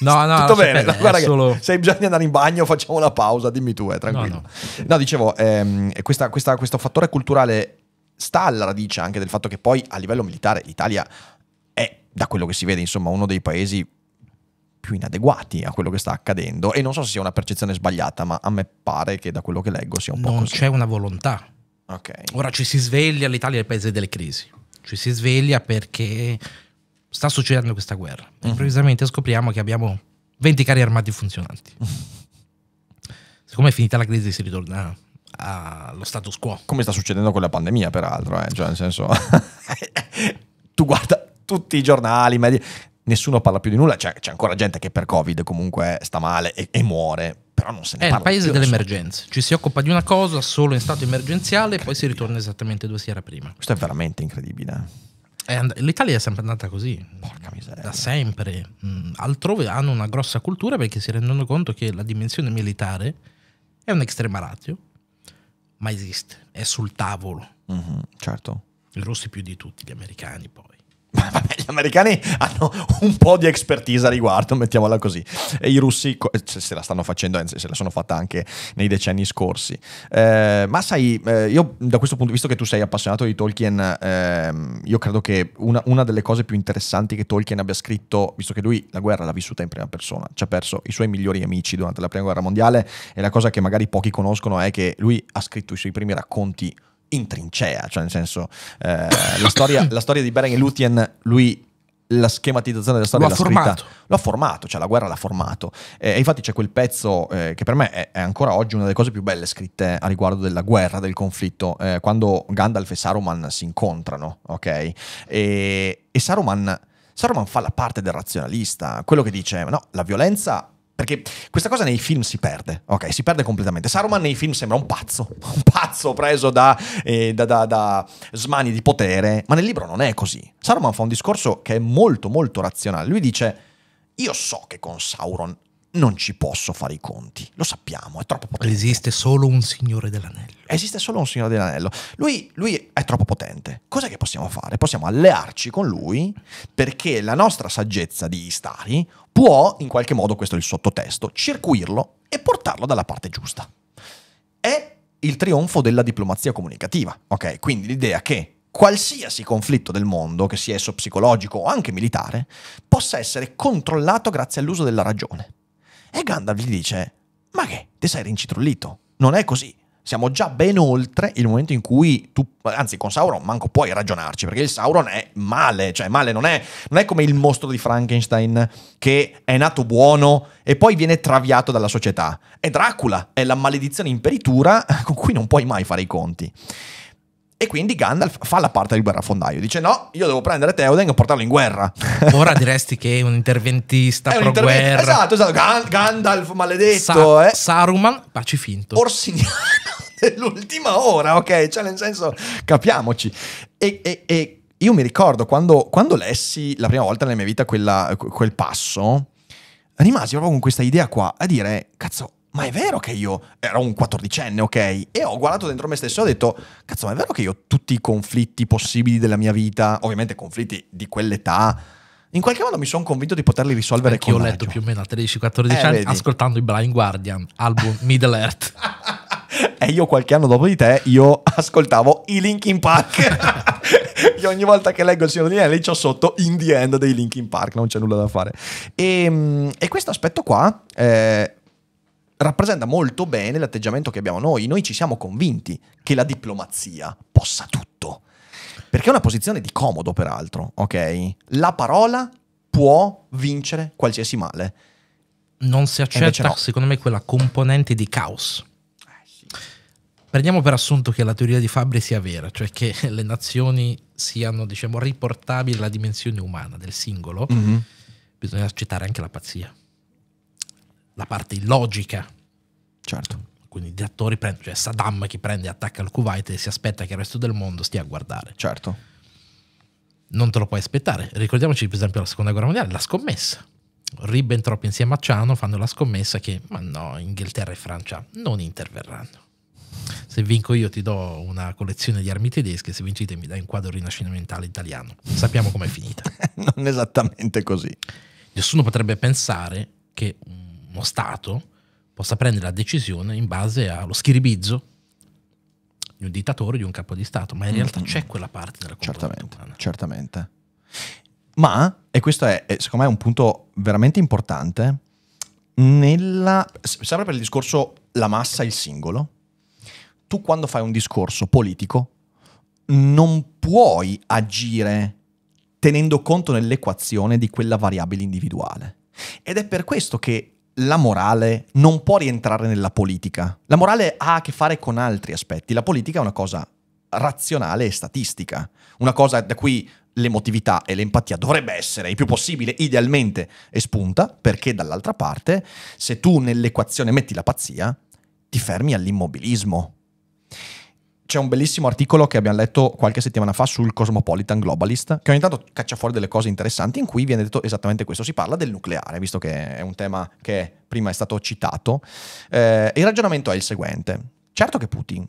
no, no, tutto bene. Sapere, Guarda solo... se hai bisogno di andare in bagno, facciamo una pausa. Dimmi tu, eh, tranquillo. No, no. no dicevo, ehm, questa, questa, questo fattore culturale sta alla radice anche del fatto che poi a livello militare l'Italia è, da quello che si vede, insomma, uno dei paesi più inadeguati a quello che sta accadendo e non so se sia una percezione sbagliata, ma a me pare che da quello che leggo sia un non po' così. Non c'è una volontà. Okay. Ora ci si sveglia, l'Italia è il paese delle crisi. Ci si sveglia perché sta succedendo questa guerra. Mm. Improvvisamente scopriamo che abbiamo 20 carri armati funzionanti. Siccome è finita la crisi si ritorna allo status quo. Come sta succedendo con la pandemia, peraltro, eh? cioè, nel senso, tu guarda tutti i giornali, media, nessuno parla più di nulla, cioè, c'è ancora gente che per Covid comunque sta male e, e muore, però non se ne È parla. È il paese delle emergenze, ci si occupa di una cosa solo in stato emergenziale e poi si ritorna esattamente dove si era prima. Questo è veramente incredibile. And- L'Italia è sempre andata così, Porca miseria. da sempre. Mm, altrove hanno una grossa cultura perché si rendono conto che la dimensione militare è un'estrema ratio ma esiste, è sul tavolo. Mm -hmm, certo. I russi più di tutti, gli americani poi vabbè, gli americani hanno un po' di expertise a riguardo, mettiamola così. E i russi se la stanno facendo, anzi se la sono fatta anche nei decenni scorsi. Eh, ma sai, eh, io da questo punto, visto che tu sei appassionato di Tolkien, ehm, io credo che una, una, delle cose più interessanti che Tolkien abbia scritto, visto che lui la guerra l'ha vissuta in prima persona, ci ha perso i suoi migliori amici durante la prima guerra mondiale e la cosa che magari pochi conoscono è che lui ha scritto i suoi primi racconti in trincea, cioè nel senso eh, la, storia, la, storia, di Beren e Lutien, lui la schematizzazione della storia l'ha, formato. l'ha formato, cioè la guerra l'ha formato. Eh, e infatti c'è quel pezzo eh, che per me è, è, ancora oggi una delle cose più belle scritte a riguardo della guerra, del conflitto, eh, quando Gandalf e Saruman si incontrano, ok? E, e Saruman, Saruman fa la parte del razionalista, quello che dice, no, la violenza perché questa cosa nei film si perde, ok? Si perde completamente. Saruman nei film sembra un pazzo, un pazzo preso da, eh, da, da, da, smani di potere, ma nel libro non è così. Saruman fa un discorso che è molto, molto razionale. Lui dice, io so che con Sauron non ci posso fare i conti, lo sappiamo, è troppo potente. Esiste solo un Signore dell'Anello. Esiste solo un Signore dell'Anello. Lui, lui è troppo potente. Cos'è che possiamo fare? Possiamo allearci con lui perché la nostra saggezza di Istari può, in qualche modo, questo è il sottotesto, circuirlo e portarlo dalla parte giusta. È il trionfo della diplomazia comunicativa, ok? Quindi l'idea che qualsiasi conflitto del mondo, che sia esso psicologico o anche militare, possa essere controllato grazie all'uso della ragione. E Gandalf gli dice, ma che, ti sei rincitrollito? Non è così. Siamo già ben oltre il momento in cui tu, anzi con Sauron manco puoi ragionarci, perché il Sauron è male, cioè male non è, non è come il mostro di Frankenstein che è nato buono e poi viene traviato dalla società. È Dracula, è la maledizione imperitura con cui non puoi mai fare i conti. E quindi Gandalf fa la parte del guerrafondaio, dice no, io devo prendere Theoden e portarlo in guerra. Ora diresti che è un interventista è pro intervent- guerra. Esatto, esatto, Gan- Gandalf maledetto. Sa- eh. Saruman pacifinto. Orsignano dell'ultima ora, ok? Cioè nel senso, capiamoci. E, e, e io mi ricordo quando, quando, lessi la prima volta nella mia vita quella, quel passo, rimasi proprio con questa idea qua, a dire, eh, cazzo, ma è vero che io ero un quattordicenne, ok? E ho guardato dentro me stesso e ho detto, cazzo, ma è vero che io ho tutti i conflitti possibili della mia vita, ovviamente conflitti di quell'età, in qualche modo mi sono convinto di poterli risolvere Perché con Io ho letto più o meno a 13-14 eh, anni vedi. ascoltando i Blind Guardian, album Middle Earth. e io qualche anno dopo di te, io ascoltavo i Linkin Park. io ogni volta che leggo il Signore di Nelly c'ho sotto In the End dei Linkin Park, non c'è nulla da fare. E, ehm, e questo aspetto qua... Eh, rappresenta molto bene l'atteggiamento che abbiamo noi. Noi ci siamo convinti che la diplomazia possa tutto. Perché è una posizione di comodo, peraltro, ok? La parola può vincere qualsiasi male. Non si accetta, no. secondo me, quella componente di caos. Eh, sì. Prendiamo per assunto che la teoria di Fabri sia vera, cioè che le nazioni siano, diciamo, riportabili alla dimensione umana del singolo. Mm-hmm. Bisogna accettare anche la pazzia la parte illogica. Certo. Quindi gli attori prendono, cioè Saddam che prende e attacca il Kuwait e si aspetta che il resto del mondo stia a guardare. Certo. Non te lo puoi aspettare. Ricordiamoci per esempio la seconda guerra mondiale, la scommessa. Ribbentrop insieme a Ciano fanno la scommessa che, ma no, Inghilterra e Francia non interverranno. Se vinco io ti do una collezione di armi tedesche, se vincite mi dai un quadro rinascimentale italiano. Sappiamo com'è finita. non esattamente così. Nessuno potrebbe pensare che un uno Stato possa prendere la decisione in base allo schiribizzo di un dittatore, di un capo di Stato, ma in realtà mm. c'è quella parte della certamente, umana. Certamente. Ma, e questo è, è secondo me un punto veramente importante, nella, sempre per il discorso la massa e il singolo, tu quando fai un discorso politico non puoi agire tenendo conto nell'equazione di quella variabile individuale. Ed è per questo che la morale non può rientrare nella politica. La morale ha a che fare con altri aspetti. La politica è una cosa razionale e statistica, una cosa da cui l'emotività e l'empatia dovrebbe essere il più possibile, idealmente, espunta, perché dall'altra parte, se tu nell'equazione metti la pazzia, ti fermi all'immobilismo c'è un bellissimo articolo che abbiamo letto qualche settimana fa sul Cosmopolitan Globalist, che ogni tanto caccia fuori delle cose interessanti in cui viene detto esattamente questo, si parla del nucleare, visto che è un tema che prima è stato citato. Eh, il ragionamento è il seguente. Certo che Putin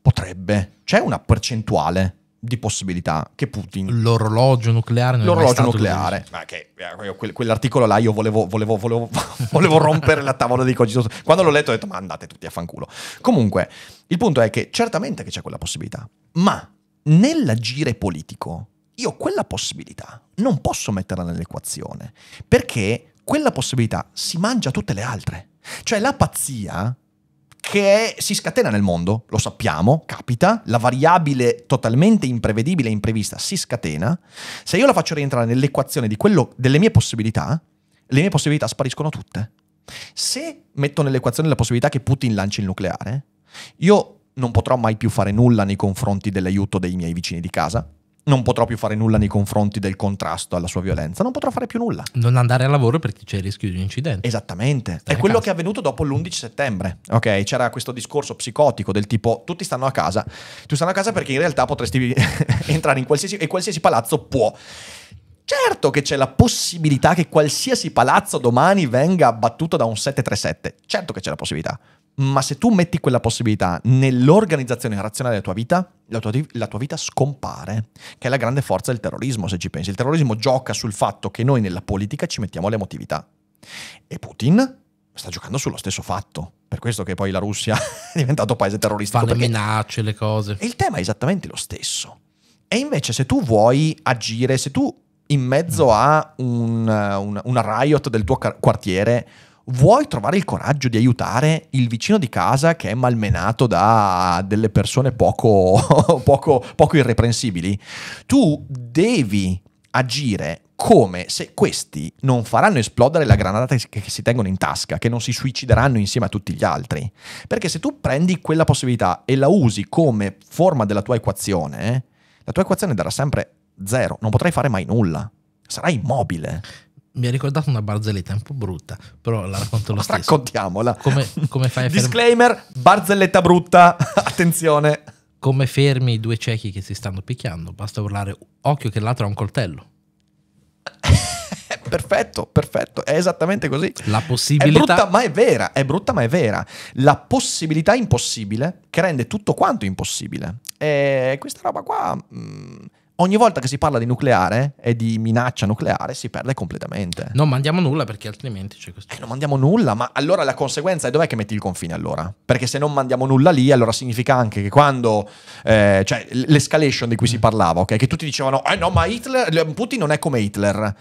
potrebbe, c'è una percentuale di possibilità che Putin... L'orologio nucleare. L'orologio nucleare. Ma che, eh, quel, quell'articolo là io volevo, volevo, volevo, volevo rompere la tavola di cogito. Quando l'ho letto ho detto ma andate tutti a fanculo. Comunque, il punto è che certamente che c'è quella possibilità, ma nell'agire politico io quella possibilità non posso metterla nell'equazione, perché quella possibilità si mangia tutte le altre. Cioè la pazzia che si scatena nel mondo, lo sappiamo, capita, la variabile totalmente imprevedibile e imprevista si scatena, se io la faccio rientrare nell'equazione quello, delle mie possibilità, le mie possibilità spariscono tutte. Se metto nell'equazione la possibilità che Putin lanci il nucleare, io non potrò mai più fare nulla nei confronti dell'aiuto dei miei vicini di casa, non potrò più fare nulla nei confronti del contrasto alla sua violenza, non potrò fare più nulla. Non andare al lavoro perché c'è il rischio di un incidente. Esattamente. Stare è quello che è avvenuto dopo l'11 settembre. Ok, c'era questo discorso psicotico del tipo tutti stanno a casa. Tu stanno a casa perché in realtà potresti entrare in qualsiasi e qualsiasi palazzo può. Certo che c'è la possibilità che qualsiasi palazzo domani venga abbattuto da un 737. Certo che c'è la possibilità ma se tu metti quella possibilità nell'organizzazione razionale della tua vita, la tua, la tua, vita scompare, che è la grande forza del terrorismo, se ci pensi. Il terrorismo gioca sul fatto che noi nella politica ci mettiamo le emotività. E Putin sta giocando sullo stesso fatto. Per questo che poi la Russia è diventato paese terrorista. Fanno le minacce, le cose. il tema è esattamente lo stesso. E invece se tu vuoi agire, se tu in mezzo a un, un, una riot del tuo quartiere Vuoi trovare il coraggio di aiutare il vicino di casa che è malmenato da delle persone poco, poco, poco irreprensibili? Tu devi agire come se questi non faranno esplodere la granata che si tengono in tasca, che non si suicideranno insieme a tutti gli altri. Perché se tu prendi quella possibilità e la usi come forma della tua equazione, la tua equazione darà sempre zero, non potrai fare mai nulla, sarai immobile mi ha ricordato una barzelletta un po' brutta, però la racconto lo stesso. Raccontiamola. Come, come fai a Disclaimer, ferm- barzelletta brutta, attenzione. Come fermi i due ciechi che si stanno picchiando, basta urlare occhio che l'altro ha un coltello. perfetto, perfetto, è esattamente così. La possibilità... È brutta ma è vera, è brutta ma è vera. La possibilità impossibile che rende tutto quanto impossibile. E questa roba qua... Mh, mm, ogni volta che si parla di nucleare e di minaccia nucleare si perde completamente. Non mandiamo nulla perché altrimenti c'è questo. Eh, non mandiamo nulla, ma allora la conseguenza è dov'è che metti il confine allora? Perché se non mandiamo nulla lì, allora significa anche che quando, eh, cioè l'escalation di cui si mm. parlava, ok? Che tutti dicevano, eh no, ma Hitler, Putin non è come Hitler.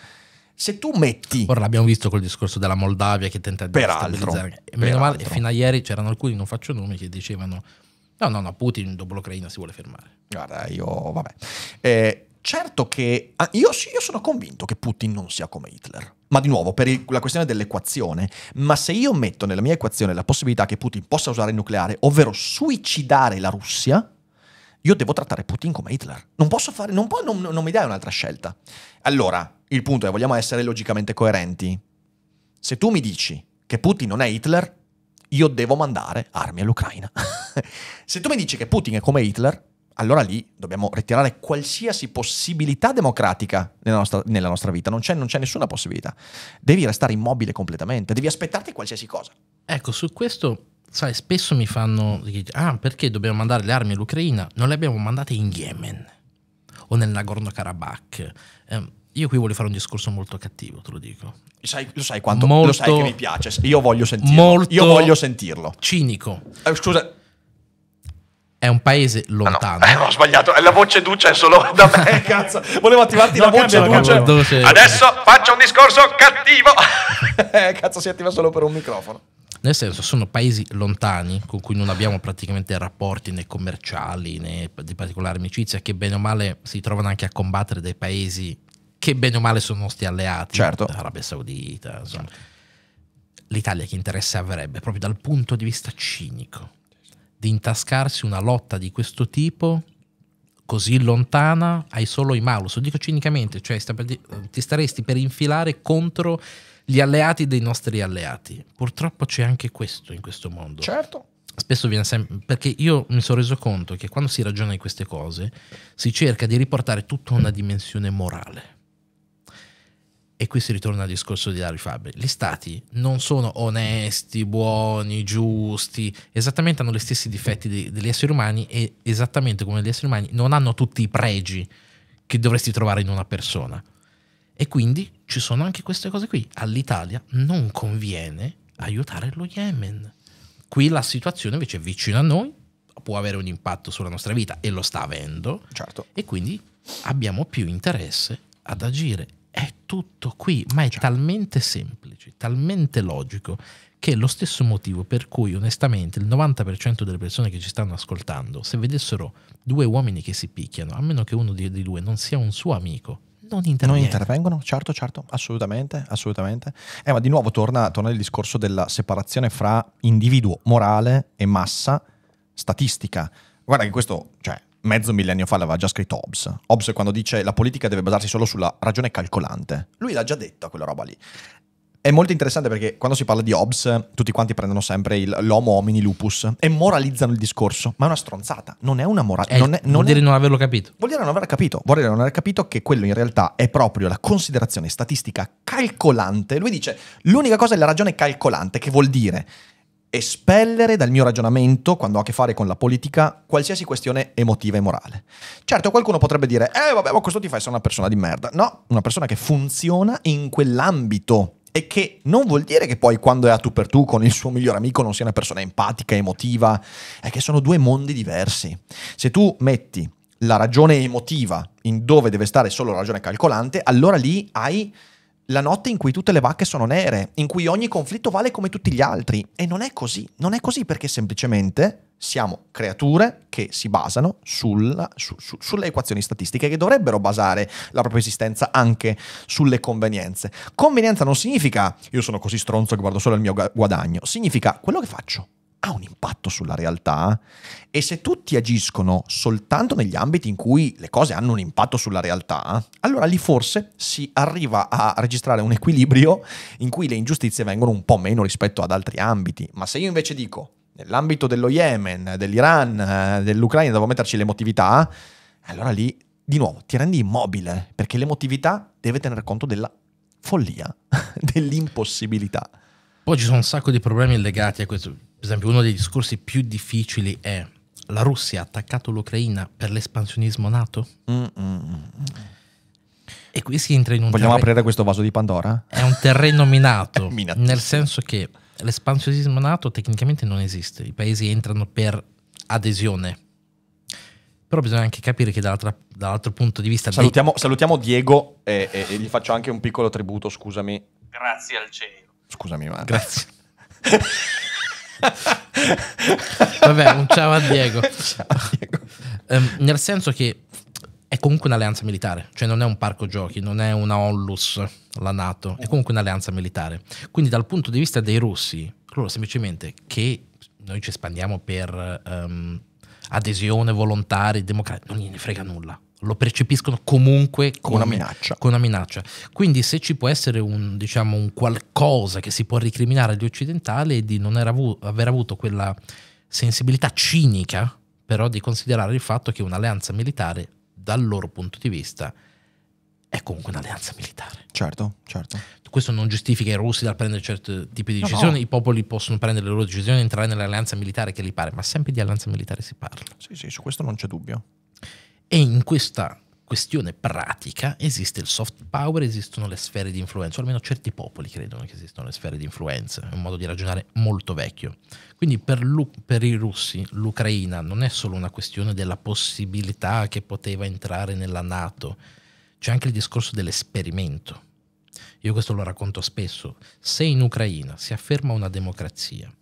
Se tu metti... Ora l'abbiamo visto col discorso della Moldavia che tenta di... Peraltro. Meno peraltro. male, fino a ieri c'erano alcuni, non faccio nomi, che dicevano No, no, no, Putin dopo l'Ucraina si vuole fermare. Guarda, io, vabbè. Eh, certo che ah, io, io, sono convinto che Putin non sia come Hitler. Ma di nuovo, per il, la questione dell'equazione, ma se io metto nella mia equazione la possibilità che Putin possa usare il nucleare, ovvero suicidare la Russia, io devo trattare Putin come Hitler. Non posso fare, non, può, non, non mi dai un'altra scelta. Allora, il punto è, vogliamo essere logicamente coerenti. Se tu mi dici che Putin non è Hitler, io devo mandare armi all'Ucraina. Se tu mi dici che Putin è come Hitler, allora lì dobbiamo ritirare qualsiasi possibilità democratica nella nostra, nella nostra vita, non c'è, non c'è, nessuna possibilità. Devi restare immobile completamente, devi aspettarti qualsiasi cosa. Ecco, su questo, sai, spesso mi fanno, ah, perché dobbiamo mandare le armi all'Ucraina? Non le abbiamo mandate in Yemen o nel Nagorno-Karabakh. Eh, io qui voglio fare un discorso molto cattivo, te lo dico. Sai, lo sai quanto molto, lo sai che mi piace. Io voglio sentirlo. Molto Io voglio sentirlo. Cinico. Eh, scusa. È un paese lontano. Ah no, eh, ho sbagliato. La voce duce è solo da me. Cazzo. Volevo attivarti no, la voce duce. duce. Adesso faccio un discorso cattivo. Eh, cazzo, si attiva solo per un microfono. Nel senso, sono paesi lontani con cui non abbiamo praticamente rapporti né commerciali né di particolare amicizia, che bene o male si trovano anche a combattere dei paesi che bene o male sono nostri alleati, certo. Arabia Saudita, insomma. L'Italia che interesse avrebbe proprio dal punto di vista cinico di intascarsi una lotta di questo tipo così lontana hai solo i malus, lo dico cinicamente, cioè ti staresti per infilare contro gli alleati dei nostri alleati. Purtroppo c'è anche questo in questo mondo. Certo. Spesso viene sempre perché io mi sono reso conto che quando si ragiona di queste cose si cerca di riportare tutto a una dimensione morale e qui si ritorna al discorso di Larry Fabri, gli stati non sono onesti, buoni, giusti, esattamente hanno gli stessi difetti de degli esseri umani e esattamente come gli esseri umani non hanno tutti i pregi che dovresti trovare in una persona. E quindi ci sono anche queste cose qui. All'Italia non conviene aiutare lo Yemen. Qui la situazione invece è vicina a noi, può avere un impatto sulla nostra vita e lo sta avendo. Certo. E quindi abbiamo più interesse ad agire è tutto qui, ma è Ciao. talmente semplice, talmente logico, che è lo stesso motivo per cui onestamente il 90% delle persone che ci stanno ascoltando, se vedessero due uomini che si picchiano, a meno che uno di, di due non sia un suo amico, non intervengono. Non intervengono, certo, certo, assolutamente, assolutamente. Eh, ma di nuovo torna, torna il discorso della separazione fra individuo morale e massa statistica. Guarda che questo, cioè, mezzo millennio fa l'aveva già scritto Hobbes. Hobbes quando dice la politica deve basarsi solo sulla ragione calcolante. Lui l'ha già detta quella roba lì. È molto interessante perché quando si parla di Hobbes, tutti quanti prendono sempre il, l'homo homini lupus e moralizzano il discorso, ma è una stronzata, non è una morale. Eh, non non vuol dire è, non averlo capito. Vuol dire non aver capito, vuol dire non aver capito che quello in realtà è proprio la considerazione statistica calcolante. Lui dice l'unica cosa è la ragione calcolante, che vuol dire espellere dal mio ragionamento, quando ha a che fare con la politica, qualsiasi questione emotiva e morale. Certo, qualcuno potrebbe dire, eh vabbè, ma questo ti fa essere una persona di merda. No, una persona che funziona in quell'ambito e che non vuol dire che poi quando è a tu per tu con il suo migliore amico non sia una persona empatica, emotiva, è che sono due mondi diversi. Se tu metti la ragione emotiva in dove deve stare solo la ragione calcolante, allora lì hai la notte in cui tutte le vacche sono nere, in cui ogni conflitto vale come tutti gli altri. E non è così, non è così perché semplicemente siamo creature che si basano sulla, su, su, sulle equazioni statistiche che dovrebbero basare la propria esistenza anche sulle convenienze. Convenienza non significa io sono così stronzo che guardo solo il mio guadagno, significa quello che faccio, ha un impatto sulla realtà e se tutti agiscono soltanto negli ambiti in cui le cose hanno un impatto sulla realtà, allora lì forse si arriva a registrare un equilibrio in cui le ingiustizie vengono un po' meno rispetto ad altri ambiti. Ma se io invece dico nell'ambito dello Yemen, dell'Iran, dell'Ucraina devo metterci l'emotività, allora lì di nuovo ti rendi immobile perché l'emotività deve tener conto della follia, dell'impossibilità. Poi ci sono un sacco di problemi legati a questo esempio uno dei discorsi più difficili è la Russia ha attaccato l'Ucraina per l'espansionismo NATO? mm, mm. mm, mm. E qui si entra in un... Vogliamo terreno... aprire questo vaso di Pandora? È un terreno minato, nel senso che l'espansionismo NATO tecnicamente non esiste, i paesi entrano per adesione. Però bisogna anche capire che dall'altro punto di vista... Salutiamo, dei... salutiamo Diego e, e, e, gli faccio anche un piccolo tributo, scusami. Grazie al cielo. Scusami, ma... Grazie. Vabbè, un ciao a Diego. Ciao Diego. Um, nel senso che è comunque un'alleanza militare, cioè non è un parco giochi, non è una onlus la Nato, è comunque un'alleanza militare. Quindi dal punto di vista dei russi, loro semplicemente che noi ci espandiamo per um, adesione volontaria, democratica, non gliene frega nulla lo percepiscono comunque come, una minaccia. con una minaccia. Quindi se ci può essere un, diciamo, un qualcosa che si può ricriminare agli occidentali è di non avu- aver avuto quella sensibilità cinica, però di considerare il fatto che un'alleanza militare, dal loro punto di vista, è comunque un'alleanza militare. Certo, certo. Questo non giustifica i russi dal prendere certi tipi di decisioni, no, no. i popoli possono prendere le loro decisioni e entrare nell'alleanza militare che li pare, ma sempre di alleanza militare si parla. Sì, sì, su questo non c'è dubbio. E in questa questione pratica esiste il soft power, esistono le sfere di influenza, o almeno certi popoli credono che esistano le sfere di influenza, è un modo di ragionare molto vecchio. Quindi per, per, i russi l'Ucraina non è solo una questione della possibilità che poteva entrare nella Nato, c'è anche il discorso dell'esperimento. Io questo lo racconto spesso, se in Ucraina si afferma una democrazia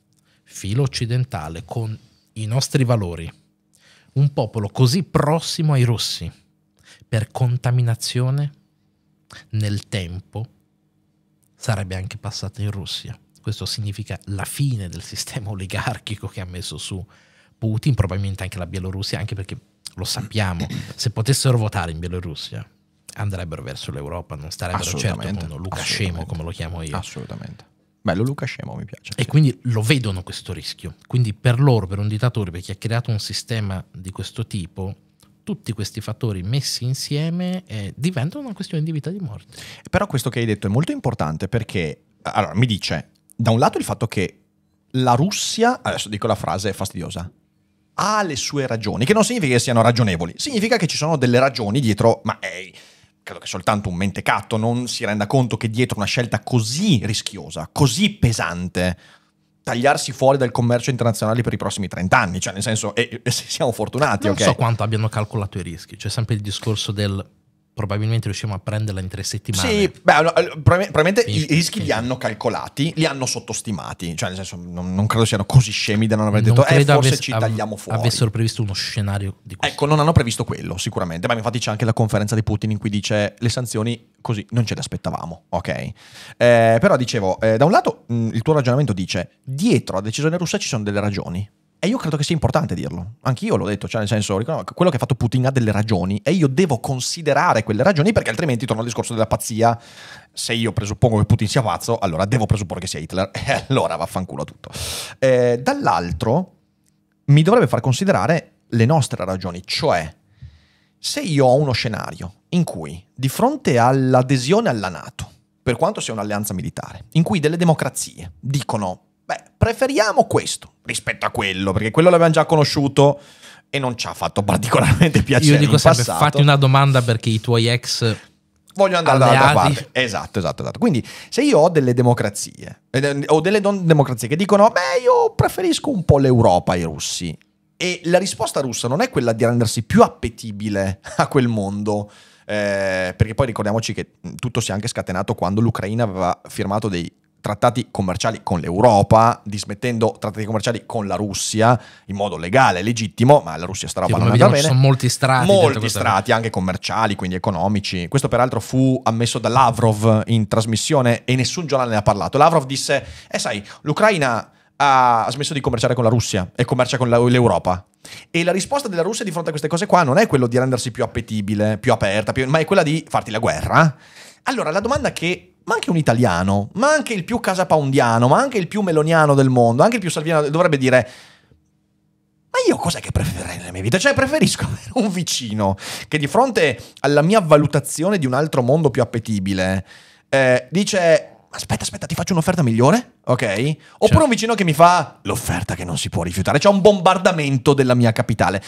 filo occidentale con i nostri valori, un popolo così prossimo ai russi per contaminazione nel tempo sarebbe anche passato in Russia. Questo significa la fine del sistema oligarchico che ha messo su Putin, probabilmente anche la Bielorussia, anche perché lo sappiamo, se potessero votare in Bielorussia andrebbero verso l'Europa, non starebbero certo con Luca Scemo, come lo chiamo io. Assolutamente. Bello, Luca Scemo mi piace. E sì. quindi lo vedono questo rischio. Quindi per loro, per un dittatore, per chi ha creato un sistema di questo tipo, tutti questi fattori messi insieme eh, diventano una questione di vita e di morte. Però questo che hai detto è molto importante perché, allora, mi dice, da un lato il fatto che la Russia, adesso dico la frase fastidiosa, ha le sue ragioni, che non significa che siano ragionevoli, significa che ci sono delle ragioni dietro, ma... Hey, credo che soltanto un mentecatto non si renda conto che dietro una scelta così rischiosa, così pesante, tagliarsi fuori dal commercio internazionale per i prossimi 30 anni, cioè nel senso, e, e siamo fortunati. Non okay. so quanto abbiano calcolato i rischi, c'è sempre il discorso del probabilmente riusciamo a prenderla in tre settimane. Sì, beh, eh, probabilmente Finch, i rischi Finch. li hanno calcolati, li hanno sottostimati, cioè nel senso non, non credo siano così scemi da non aver detto non eh, forse avess- ci tagliamo fuori. Avessero previsto uno scenario di questo. Ecco, non hanno previsto quello sicuramente, ma infatti c'è anche la conferenza di Putin in cui dice le sanzioni così non ce le aspettavamo, ok? Eh, però dicevo, eh, da un lato mh, mm, il tuo ragionamento dice dietro a decisione russa ci sono delle ragioni, e io credo che sia importante dirlo. Anch'io l'ho detto, cioè nel senso, quello che ha fatto Putin ha delle ragioni e io devo considerare quelle ragioni perché altrimenti torno al discorso della pazzia. Se io presuppongo che Putin sia pazzo, allora devo presupporre che sia Hitler e allora vaffanculo a tutto. Eh, dall'altro mi dovrebbe far considerare le nostre ragioni, cioè se io ho uno scenario in cui di fronte all'adesione alla Nato, per quanto sia un'alleanza militare, in cui delle democrazie dicono Beh, preferiamo questo rispetto a quello, perché quello l'abbiamo già conosciuto e non ci ha fatto particolarmente piacere. Io dico sempre: passato. fatti una domanda perché i tuoi ex voglio andare dall'altra parte. Esatto, esatto, esatto. Quindi se io ho delle democrazie, eh, o delle non democrazie che dicono, beh, io preferisco un po' l'Europa ai russi. E la risposta russa non è quella di rendersi più appetibile a quel mondo. Eh, perché poi ricordiamoci che mm, tutto si è anche scatenato quando l'Ucraina aveva firmato dei trattati commerciali con l'Europa, dismettendo trattati commerciali con la Russia in modo legale, e legittimo, ma la Russia sta roba non andata bene. Ci sono molti strati. Molti strati, anche commerciali, quindi economici. Questo peraltro fu ammesso da Lavrov in trasmissione e nessun giornale ne ha parlato. Lavrov disse, eh sai, l'Ucraina ha smesso di commerciare con la Russia e commercia con l'Europa. E la risposta della Russia di fronte a queste cose qua non è quello di rendersi più appetibile, più aperta, più... ma è quella di farti la guerra allora, la domanda che ma anche un italiano, ma anche il più casapaundiano, ma anche il più meloniano del mondo, anche il più salviano dovrebbe dire ma io cos'è che preferirei nella mia vita? Cioè preferisco avere un vicino che di fronte alla mia valutazione di un altro mondo più appetibile eh, dice aspetta, aspetta, ti faccio un'offerta migliore, ok? Oppure cioè. un vicino che mi fa l'offerta che non si può rifiutare, cioè un bombardamento della mia capitale.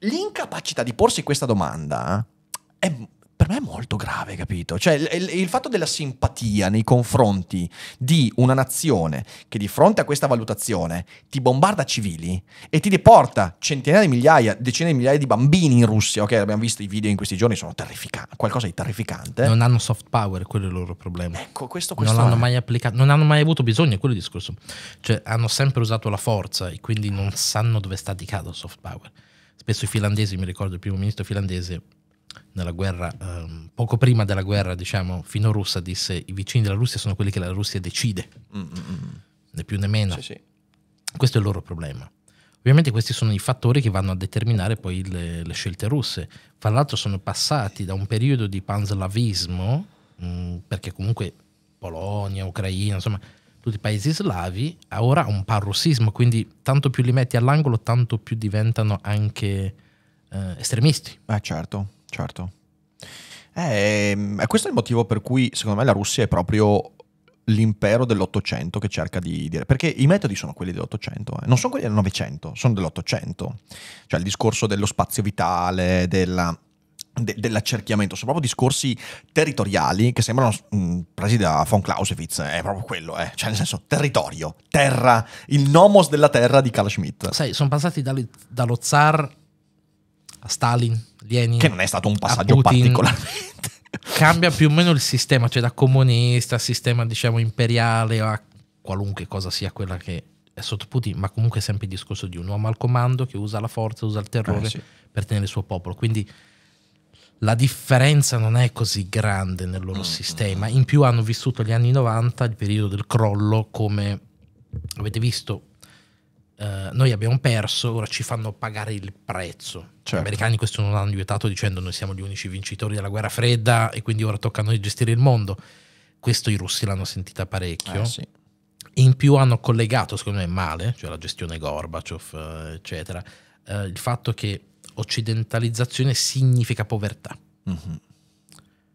L'incapacità di porsi questa domanda è per me è molto grave, capito? Cioè, il, il, fatto della simpatia nei confronti di una nazione che di fronte a questa valutazione ti bombarda civili e ti deporta centinaia di migliaia, decine di migliaia di bambini in Russia, ok? Abbiamo visto i video in questi giorni, sono terrificanti, qualcosa di terrificante. Non hanno soft power, quello è il loro problema. Ecco, questo, questo non hanno mai applicato, non hanno mai avuto bisogno, quello è il discorso. Cioè, hanno sempre usato la forza e quindi non sanno dove sta di caso soft power. Spesso i finlandesi, mi ricordo il primo ministro finlandese, nella guerra, ehm, poco prima della guerra, diciamo, fino-russa, disse i vicini della Russia sono quelli che la Russia decide, mm, mm, mm, mm né più né meno. Sì, sì. Questo è il loro problema. Ovviamente questi sono i fattori che vanno a determinare poi le, le scelte russe. Fra l'altro sono passati da un periodo di panslavismo, mh, perché comunque Polonia, Ucraina, insomma, tutti i paesi slavi, a ora un parrussismo, quindi tanto più li metti all'angolo, tanto più diventano anche eh, estremisti. Ah, certo. Certo. Eh, questo è il motivo per cui secondo me la Russia è proprio l'impero dell'Ottocento che cerca di dire, perché i metodi sono quelli dell'Ottocento, eh. non sono quelli del Novecento, sono dell'Ottocento, cioè il discorso dello spazio vitale, della, de, dell'accerchiamento, sono proprio discorsi territoriali che sembrano mh, mm, presi da von Clausewitz, eh, è proprio quello, eh. cioè nel senso territorio, terra, il nomos della terra di Karl Schmitt. Sai, sono passati dallo zar a Stalin. Lenin, che non è stato un passaggio particolarmente. Cambia più o meno il sistema, cioè da comunista a sistema diciamo imperiale a qualunque cosa sia quella che è sotto Putin, ma comunque è sempre il discorso di un uomo al comando che usa la forza, usa il terrore eh, sì. per tenere il suo popolo. Quindi la differenza non è così grande nel loro mm, mm sistema. Mm. In più hanno vissuto gli anni 90, il periodo del crollo, come avete visto, eh, noi abbiamo perso, ora ci fanno pagare il prezzo. Certo. Gli americani questo non l'hanno aiutato dicendo noi siamo gli unici vincitori della guerra fredda e quindi ora tocca a noi gestire il mondo. Questo i russi l'hanno sentita parecchio. Eh, sì. In più hanno collegato, secondo me, male, cioè la gestione Gorbaciov, eh, eccetera, eh, il fatto che occidentalizzazione significa povertà. Mm-hmm.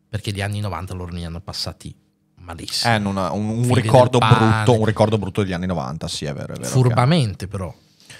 Perché gli anni 90 loro ne hanno passati malissimo. È eh, una, un, un ricordo brutto, un ricordo brutto degli anni 90, sì, è vero. È vero Furbamente, però,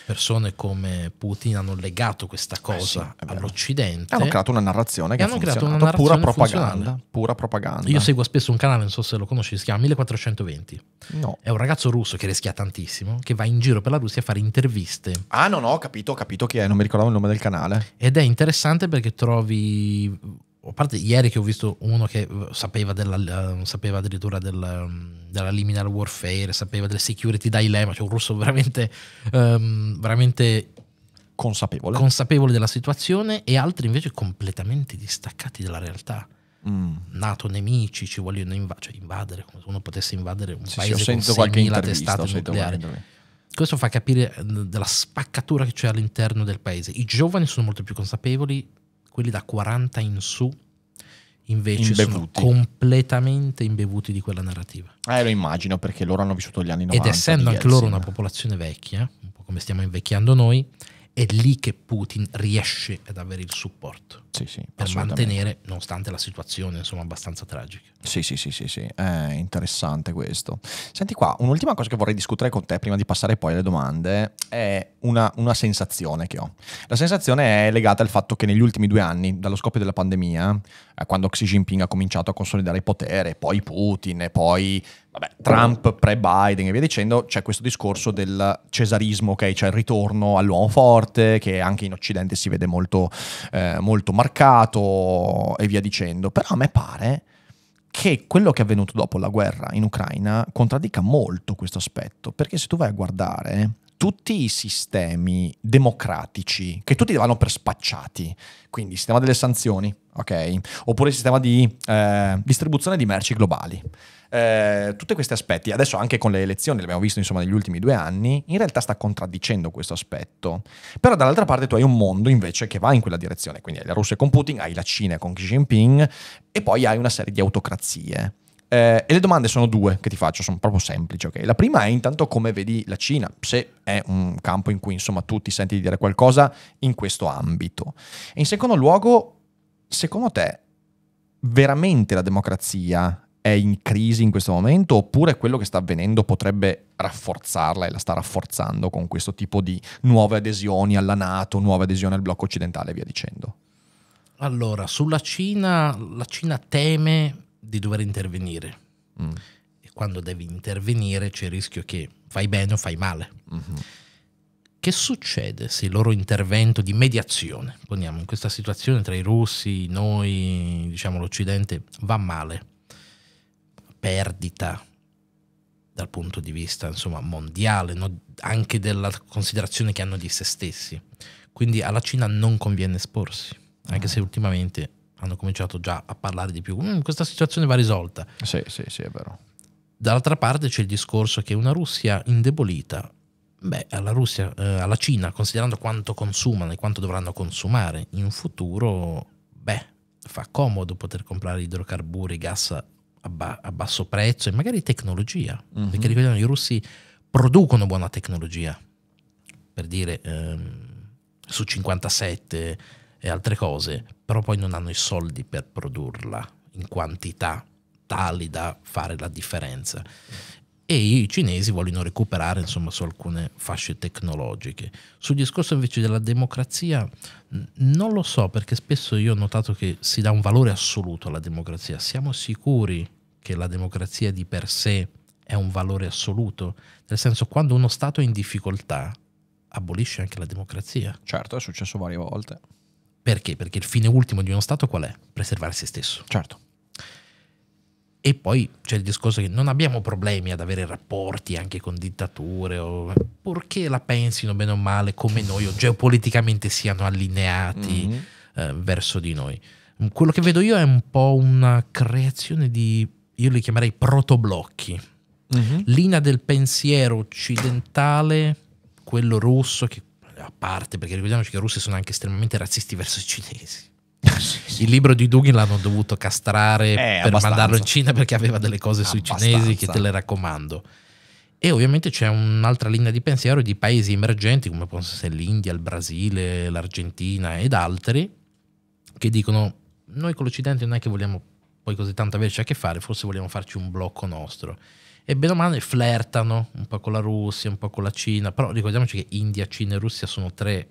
persone come Putin hanno legato questa cosa eh sì, all'Occidente. Hanno creato una narrazione che hanno creato una narrazione pura propaganda, pura propaganda. Io seguo spesso un canale, non so se lo conosci, si chiama 1420. No. È un ragazzo russo che rischia tantissimo, che va in giro per la Russia a fare interviste. Ah, no, no, ho capito, ho capito chi è, non mi ricordavo il nome del canale. Ed è interessante perché trovi a parte ieri che ho visto uno che eh, sapeva, della, uh, sapeva addirittura della, um, ehm, della liminal warfare, sapeva del security dilemma, cioè un russo veramente, um, veramente consapevole. consapevole della situazione e altri invece completamente distaccati dalla realtà. Mm. Nato nemici, ci vogliono inv cioè invadere, come se uno potesse invadere un sì, paese sì, con 6.000 testate nucleari. Questo fa capire eh, della spaccatura che c'è all'interno del paese. I giovani sono molto più consapevoli, quelli da 40 in su invece imbevuti. sono completamente imbevuti di quella narrativa. Eh, lo immagino perché loro hanno vissuto gli anni 90. Ed essendo anche loro una popolazione vecchia, un po' come stiamo invecchiando noi, è lì che Putin riesce ad avere il supporto sì, sì, per mantenere, nonostante la situazione insomma abbastanza tragica. Sì, sì, sì, sì, sì, è interessante questo. Senti qua, un'ultima cosa che vorrei discutere con te prima di passare poi alle domande è una, una sensazione che ho. La sensazione è legata al fatto che negli ultimi due anni, dallo scoppio della pandemia, eh, quando Xi Jinping ha cominciato a consolidare il potere, poi Putin, poi vabbè, Trump pre-Biden e via dicendo, c'è questo discorso del cesarismo, okay? cioè il ritorno all'uomo forte, che anche in Occidente si vede molto, eh, molto marcato e via dicendo. Però a me pare che quello che è avvenuto dopo la guerra in Ucraina contraddica molto questo aspetto, perché se tu vai a guardare tutti i sistemi democratici, che tutti vanno per spacciati, quindi il sistema delle sanzioni, ok? Oppure il sistema di eh, distribuzione di merci globali. Eh, tutti questi aspetti, adesso anche con le elezioni, l'abbiamo visto insomma negli ultimi due anni, in realtà sta contraddicendo questo aspetto. Però dall'altra parte tu hai un mondo invece che va in quella direzione, quindi hai la Russia con Putin, hai la Cina con Xi Jinping e poi hai una serie di autocrazie. Eh, e le domande sono due che ti faccio, sono proprio semplici. Okay? La prima è intanto come vedi la Cina, se è un campo in cui insomma tu ti senti di dire qualcosa in questo ambito. E in secondo luogo, secondo te veramente la democrazia è in crisi in questo momento oppure quello che sta avvenendo potrebbe rafforzarla e la sta rafforzando con questo tipo di nuove adesioni alla Nato, nuove adesioni al blocco occidentale e via dicendo? Allora, sulla Cina, la Cina teme di dover intervenire. Mm. E quando devi intervenire c'è il rischio che fai bene o fai male. Mm -hmm. Che succede se il loro intervento di mediazione, poniamo in questa situazione tra i russi, noi, diciamo l'Occidente, va male? Perdita dal punto di vista insomma, mondiale, no? anche della considerazione che hanno di se stessi. Quindi alla Cina non conviene esporsi, anche mm. se ultimamente hanno cominciato già a parlare di più. Mm, questa situazione va risolta. Sì, sì, sì, è vero. Dall'altra parte c'è il discorso che una Russia indebolita, beh, alla Russia, eh, alla Cina, considerando quanto consumano e quanto dovranno consumare in futuro, beh, fa comodo poter comprare idrocarburi, gas a, ba- a basso prezzo e magari tecnologia, mm-hmm. perché ricordiamo i russi producono buona tecnologia, per dire ehm, su 57 e altre cose, però poi non hanno i soldi per produrla in quantità tali da fare la differenza. E i cinesi vogliono recuperare insomma, su alcune fasce tecnologiche. Sul discorso invece della democrazia, non lo so perché spesso io ho notato che si dà un valore assoluto alla democrazia. Siamo sicuri che la democrazia di per sé è un valore assoluto? Nel senso, quando uno Stato è in difficoltà, abolisce anche la democrazia. Certo, è successo varie volte. Perché? Perché il fine ultimo di uno Stato qual è? Preservare se stesso. Certo. E poi c'è il discorso che non abbiamo problemi ad avere rapporti anche con dittature, o, purché la pensino bene o male come noi o geopoliticamente siano allineati mm-hmm. eh, verso di noi. Quello che vedo io è un po' una creazione di, io li chiamerei protoblocchi, mm-hmm. linea del pensiero occidentale, quello russo che a parte, perché ricordiamoci che i russi sono anche estremamente razzisti verso i cinesi. Ah, il libro di Dugin l'hanno dovuto castrare eh, per abbastanza. mandarlo in Cina perché aveva delle cose sui abbastanza. cinesi che te le raccomando. E ovviamente c'è un'altra linea di pensiero di paesi emergenti come possono essere l'India, il Brasile, l'Argentina ed altri che dicono noi con l'Occidente non è che vogliamo poi così tanto averci a che fare, forse vogliamo farci un blocco nostro e bene o male flirtano un po' con la Russia, un po' con la Cina, però ricordiamoci che India, Cina e Russia sono tre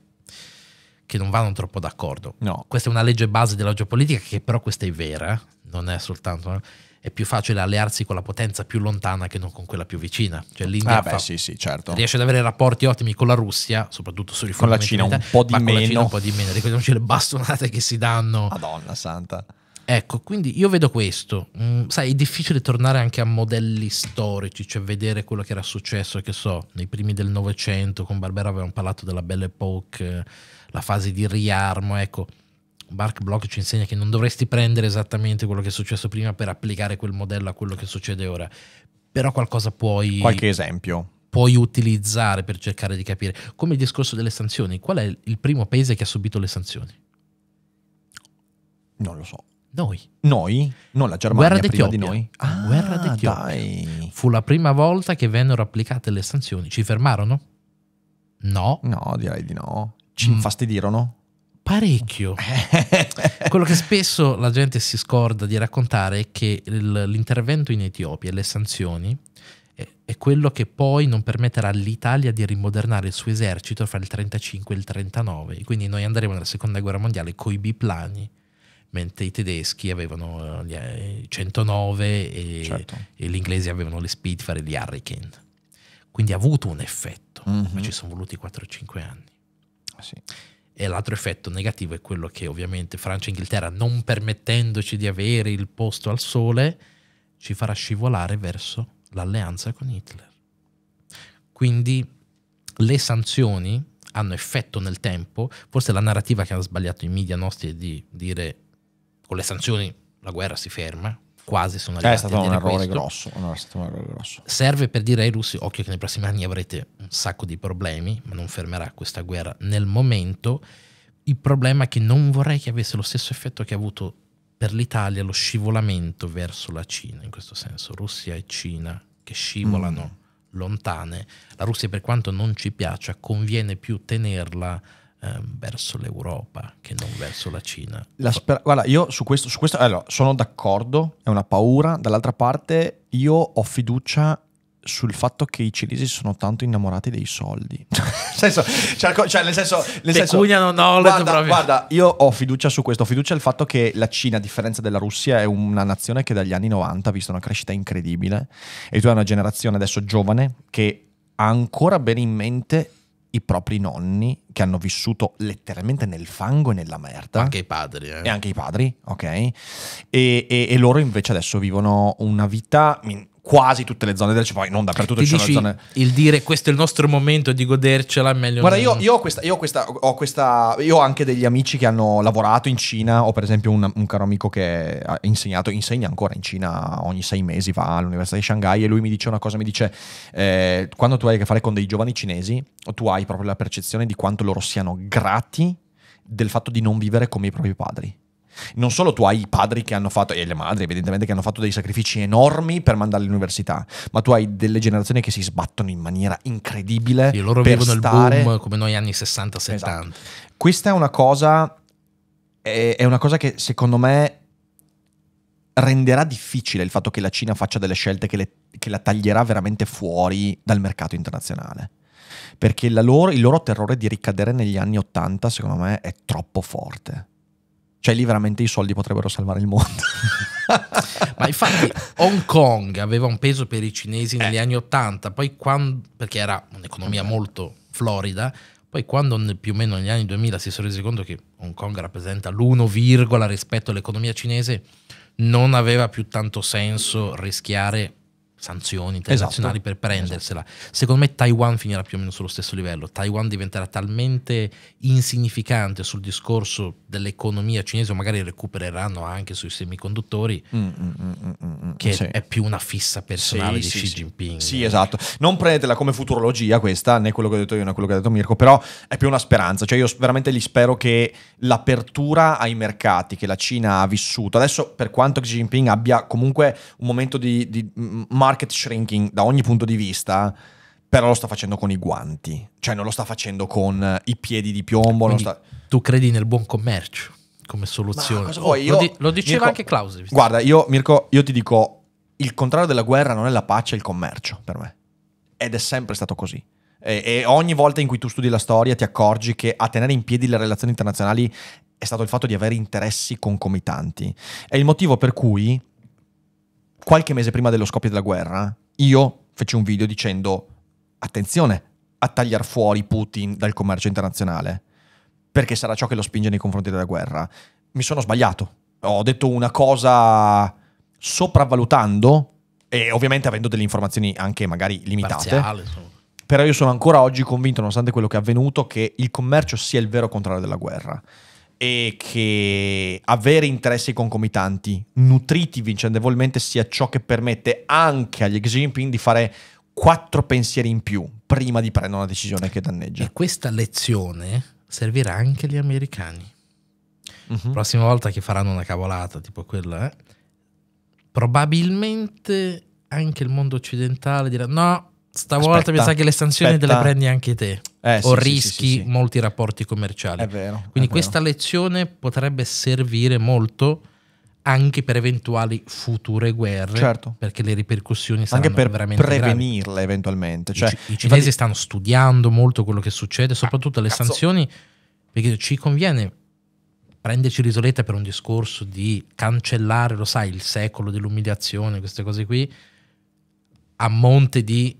che non vanno troppo d'accordo. No. Questa è una legge base della geopolitica che però questa è vera, eh. non è soltanto... Eh. È più facile allearsi con la potenza più lontana che non con quella più vicina. Cioè l'India ah, fa, sì, sì, certo. riesce ad avere rapporti ottimi con la Russia, soprattutto sui riforme. Con la Cina un po' di meno. Con la Cina un po' di meno. Ricordiamoci le bastonate che si danno. Madonna santa Ecco, quindi io vedo questo. Mm, sai, è difficile tornare anche a modelli storici, cioè vedere quello che era successo, che so, nei primi del Novecento con Barbera avevamo parlato della Belle Époque, la fase di riarmo, ecco. Bark Block ci insegna che non dovresti prendere esattamente quello che è successo prima per applicare quel modello a quello che succede ora. Però qualcosa puoi... Qualche esempio. Puoi utilizzare per cercare di capire. Come il discorso delle sanzioni. Qual è il primo paese che ha subito le sanzioni? Non lo so. Noi. Noi? Non la Germania Guerra prima di noi? Ah, Guerra d'Etiopia. Dai. Fu la prima volta che vennero applicate le sanzioni. Ci fermarono? No. No, direi di no. Ci mm. infastidirono? Parecchio. Quello che spesso la gente si scorda di raccontare è che l'intervento in Etiopia e le sanzioni è quello che poi non permetterà all'Italia di rimodernare il suo esercito fra il 35 e il 39. Quindi noi andremo nella seconda guerra mondiale con i biplani mentre i tedeschi avevano eh, i 109 eh, e, certo. e, gli inglesi avevano le Spitfire e gli Hurricane. Quindi ha avuto un effetto, mm -hmm. ma mhm. ci sono voluti 4-5 anni. Ah, sì. E l'altro effetto negativo è quello che ovviamente Francia e Inghilterra, non permettendoci di avere il posto al sole, ci farà scivolare verso l'alleanza con Hitler. Quindi le sanzioni hanno effetto nel tempo, forse la narrativa che hanno sbagliato i media nostri è di dire con le sanzioni la guerra si ferma, quasi sono arrivati eh, è stato un errore, grosso, no, è stato un errore grosso. Serve per dire ai russi, occhio che nei prossimi anni avrete un sacco di problemi, ma non fermerà questa guerra nel momento. Il problema è che non vorrei che avesse lo stesso effetto che ha avuto per l'Italia lo scivolamento verso la Cina, in questo senso Russia e Cina che scivolano mm. lontane. La Russia per quanto non ci piaccia conviene più tenerla Ehm, verso l'Europa che non verso la Cina. La sper- guarda, io su questo, su questo allora, sono d'accordo, è una paura, dall'altra parte io ho fiducia sul fatto che i cinesi sono tanto innamorati dei soldi. Cioè, senso, cerco, cioè, cioè, nel senso, nel senso guarda, guarda, io ho fiducia su questo, ho fiducia al fatto che la Cina, a differenza della Russia, è una nazione che dagli anni 90 ha visto una crescita incredibile e tu hai una generazione adesso giovane che ha ancora bene in mente i propri nonni che hanno vissuto letteralmente nel fango e nella merda. Anche i padri. Eh. E anche i padri, ok? E, e, e loro invece adesso vivono una vita... In, quasi tutte le zone del cioè, poi non dappertutto Ti ci sono le zone il dire questo è il nostro momento di godercela meglio guarda io, io, ho questa, io, ho questa, ho questa io ho anche degli amici che hanno lavorato in Cina ho per esempio un, un caro amico che ha insegnato insegna ancora in Cina ogni sei mesi va all'università di Shanghai e lui mi dice una cosa mi dice eh, quando tu hai a che fare con dei giovani cinesi tu hai proprio la percezione di quanto loro siano grati del fatto di non vivere come i propri padri non solo tu hai i padri che hanno fatto, e le madri evidentemente, che hanno fatto dei sacrifici enormi per mandarli all'università, ma tu hai delle generazioni che si sbattono in maniera incredibile. E loro per vivono stare... il boom come noi anni 60-70. Esatto. Questa è una cosa, è, una cosa che secondo me renderà difficile il fatto che la Cina faccia delle scelte che, le, che la taglierà veramente fuori dal mercato internazionale. Perché loro, il loro terrore di ricadere negli anni 80, secondo me, è troppo forte. Cioè lì veramente i soldi potrebbero salvare il mondo. Ma infatti Hong Kong aveva un peso per i cinesi negli eh. anni Ottanta, poi quando, perché era un'economia mm. molto florida, poi quando più o meno negli anni 2000 si sono resi conto che Hong Kong rappresenta l'1, rispetto all'economia cinese, non aveva più tanto senso rischiare sanzioni internazionali esatto. per prendersela. Secondo me Taiwan finirà più o meno sullo stesso livello. Taiwan diventerà talmente insignificante sul discorso dell'economia cinese, o magari recupereranno anche sui semiconduttori, mm, mm, mm, che sì. è più una fissa personale sì, di sì, Xi Jinping. Sì, esatto. Non prendetela come futurologia questa, né quello che ho detto io né quello che ha detto Mirko, però è più una speranza. Cioè io veramente gli spero che l'apertura ai mercati che la Cina ha vissuto, adesso per quanto Xi Jinping abbia comunque un momento di... di market shrinking da ogni punto di vista, però lo sta facendo con i guanti, cioè non lo sta facendo con eh, i piedi di piombo. Sta... Tu credi nel buon commercio come soluzione? Oh, io, lo, di- lo, diceva Mirko, anche Klaus. Guarda, io Mirko, io ti dico, il contrario della guerra non è la pace, è il commercio per me. Ed è sempre stato così. E, e ogni volta in cui tu studi la storia ti accorgi che a tenere in piedi le relazioni internazionali è stato il fatto di avere interessi concomitanti. È il motivo per cui qualche mese prima dello scoppio della guerra, io feci un video dicendo attenzione a tagliare fuori Putin dal commercio internazionale, perché sarà ciò che lo spinge nei confronti della guerra. Mi sono sbagliato. Ho detto una cosa sopravvalutando e ovviamente avendo delle informazioni anche magari limitate. Parziale, però io sono ancora oggi convinto, nonostante quello che è avvenuto, che il commercio sia il vero contrario della guerra e che avere interessi concomitanti nutriti vincendevolmente sia ciò che permette anche agli Xi Jinping di fare quattro pensieri in più prima di prendere una decisione che danneggia. E questa lezione servirà anche agli americani. La uh -huh. Prossima volta che faranno una cavolata tipo quella, eh, probabilmente anche il mondo occidentale dirà no, stavolta aspetta, mi sa che le sanzioni aspetta. te le prendi anche te eh, o sì, rischi sì, sì, molti rapporti commerciali. È vero. Quindi è questa lezione potrebbe servire molto anche per eventuali future guerre, certo. perché le ripercussioni saranno anche per prevenirle gravi. eventualmente. Cioè, I, I, cinesi infatti... stanno studiando molto quello che succede, soprattutto ah, le cazzo. sanzioni, perché ci conviene prenderci l'isoletta per un discorso di cancellare, lo sai, il secolo dell'umiliazione, queste cose qui, a monte di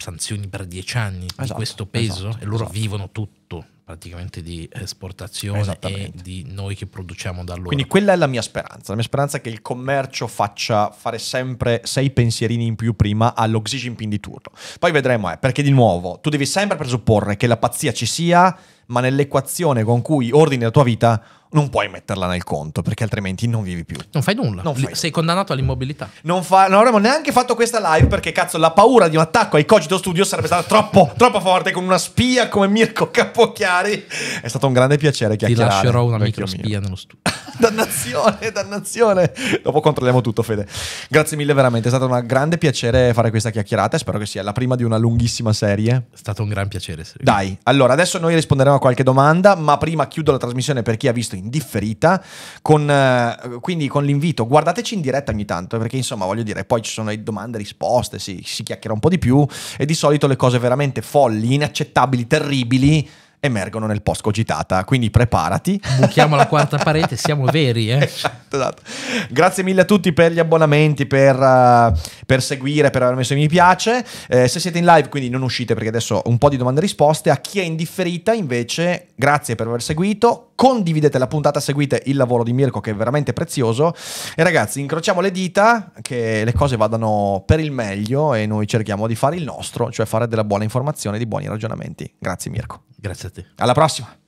sanzioni per dieci anni esatto, di questo peso esatto, e loro esatto. vivono tutto praticamente di esportazione e di noi che produciamo da loro. Quindi quella è la mia speranza, la mia speranza è che il commercio faccia fare sempre sei pensierini in più prima allo Xi Jinping di turno. Poi vedremo, eh, perché di nuovo, tu devi sempre presupporre che la pazzia ci sia, ma nell'equazione con cui ordini la tua vita non puoi metterla nel conto perché altrimenti non vivi più. Non fai nulla. Non fai Sei condannato all'immobilità. Non, fa, non, avremmo neanche fatto questa live perché cazzo la paura di un attacco ai Cogito Studio sarebbe stata troppo, troppo forte con una spia come Mirko Capocchiari. È stato un grande piacere chiacchierare. Ti lascerò una microspia mio. nello studio. dannazione, dannazione. Dopo controlliamo tutto Fede. Grazie mille veramente, è stato un grande piacere fare questa chiacchierata. Spero che sia la prima di una lunghissima serie. È stato un gran piacere. Serio. Dai, allora adesso noi risponderemo a qualche domanda ma prima chiudo la trasmissione per chi ha visto in indifferita, con, eh, quindi con l'invito guardateci in diretta ogni tanto, perché insomma voglio dire, poi ci sono le domande, risposte, si, si chiacchiera un po' di più e di solito le cose veramente folli, inaccettabili, terribili emergono nel post cogitata. Quindi preparati. Buchiamo la quarta parete, siamo veri. Eh? Esatto, esatto. Grazie mille a tutti per gli abbonamenti, per, eh, per seguire, per aver messo mi piace. Eh, se siete in live, quindi non uscite perché adesso un po' di domande e risposte. A chi è indifferita, invece, grazie per aver seguito. Condividete la puntata, seguite il lavoro di Mirko che è veramente prezioso. E ragazzi, incrociamo le dita che le cose vadano per il meglio e noi cerchiamo di fare il nostro, cioè fare della buona informazione e di buoni ragionamenti. Grazie Mirko. Grazie a te. Alla prossima.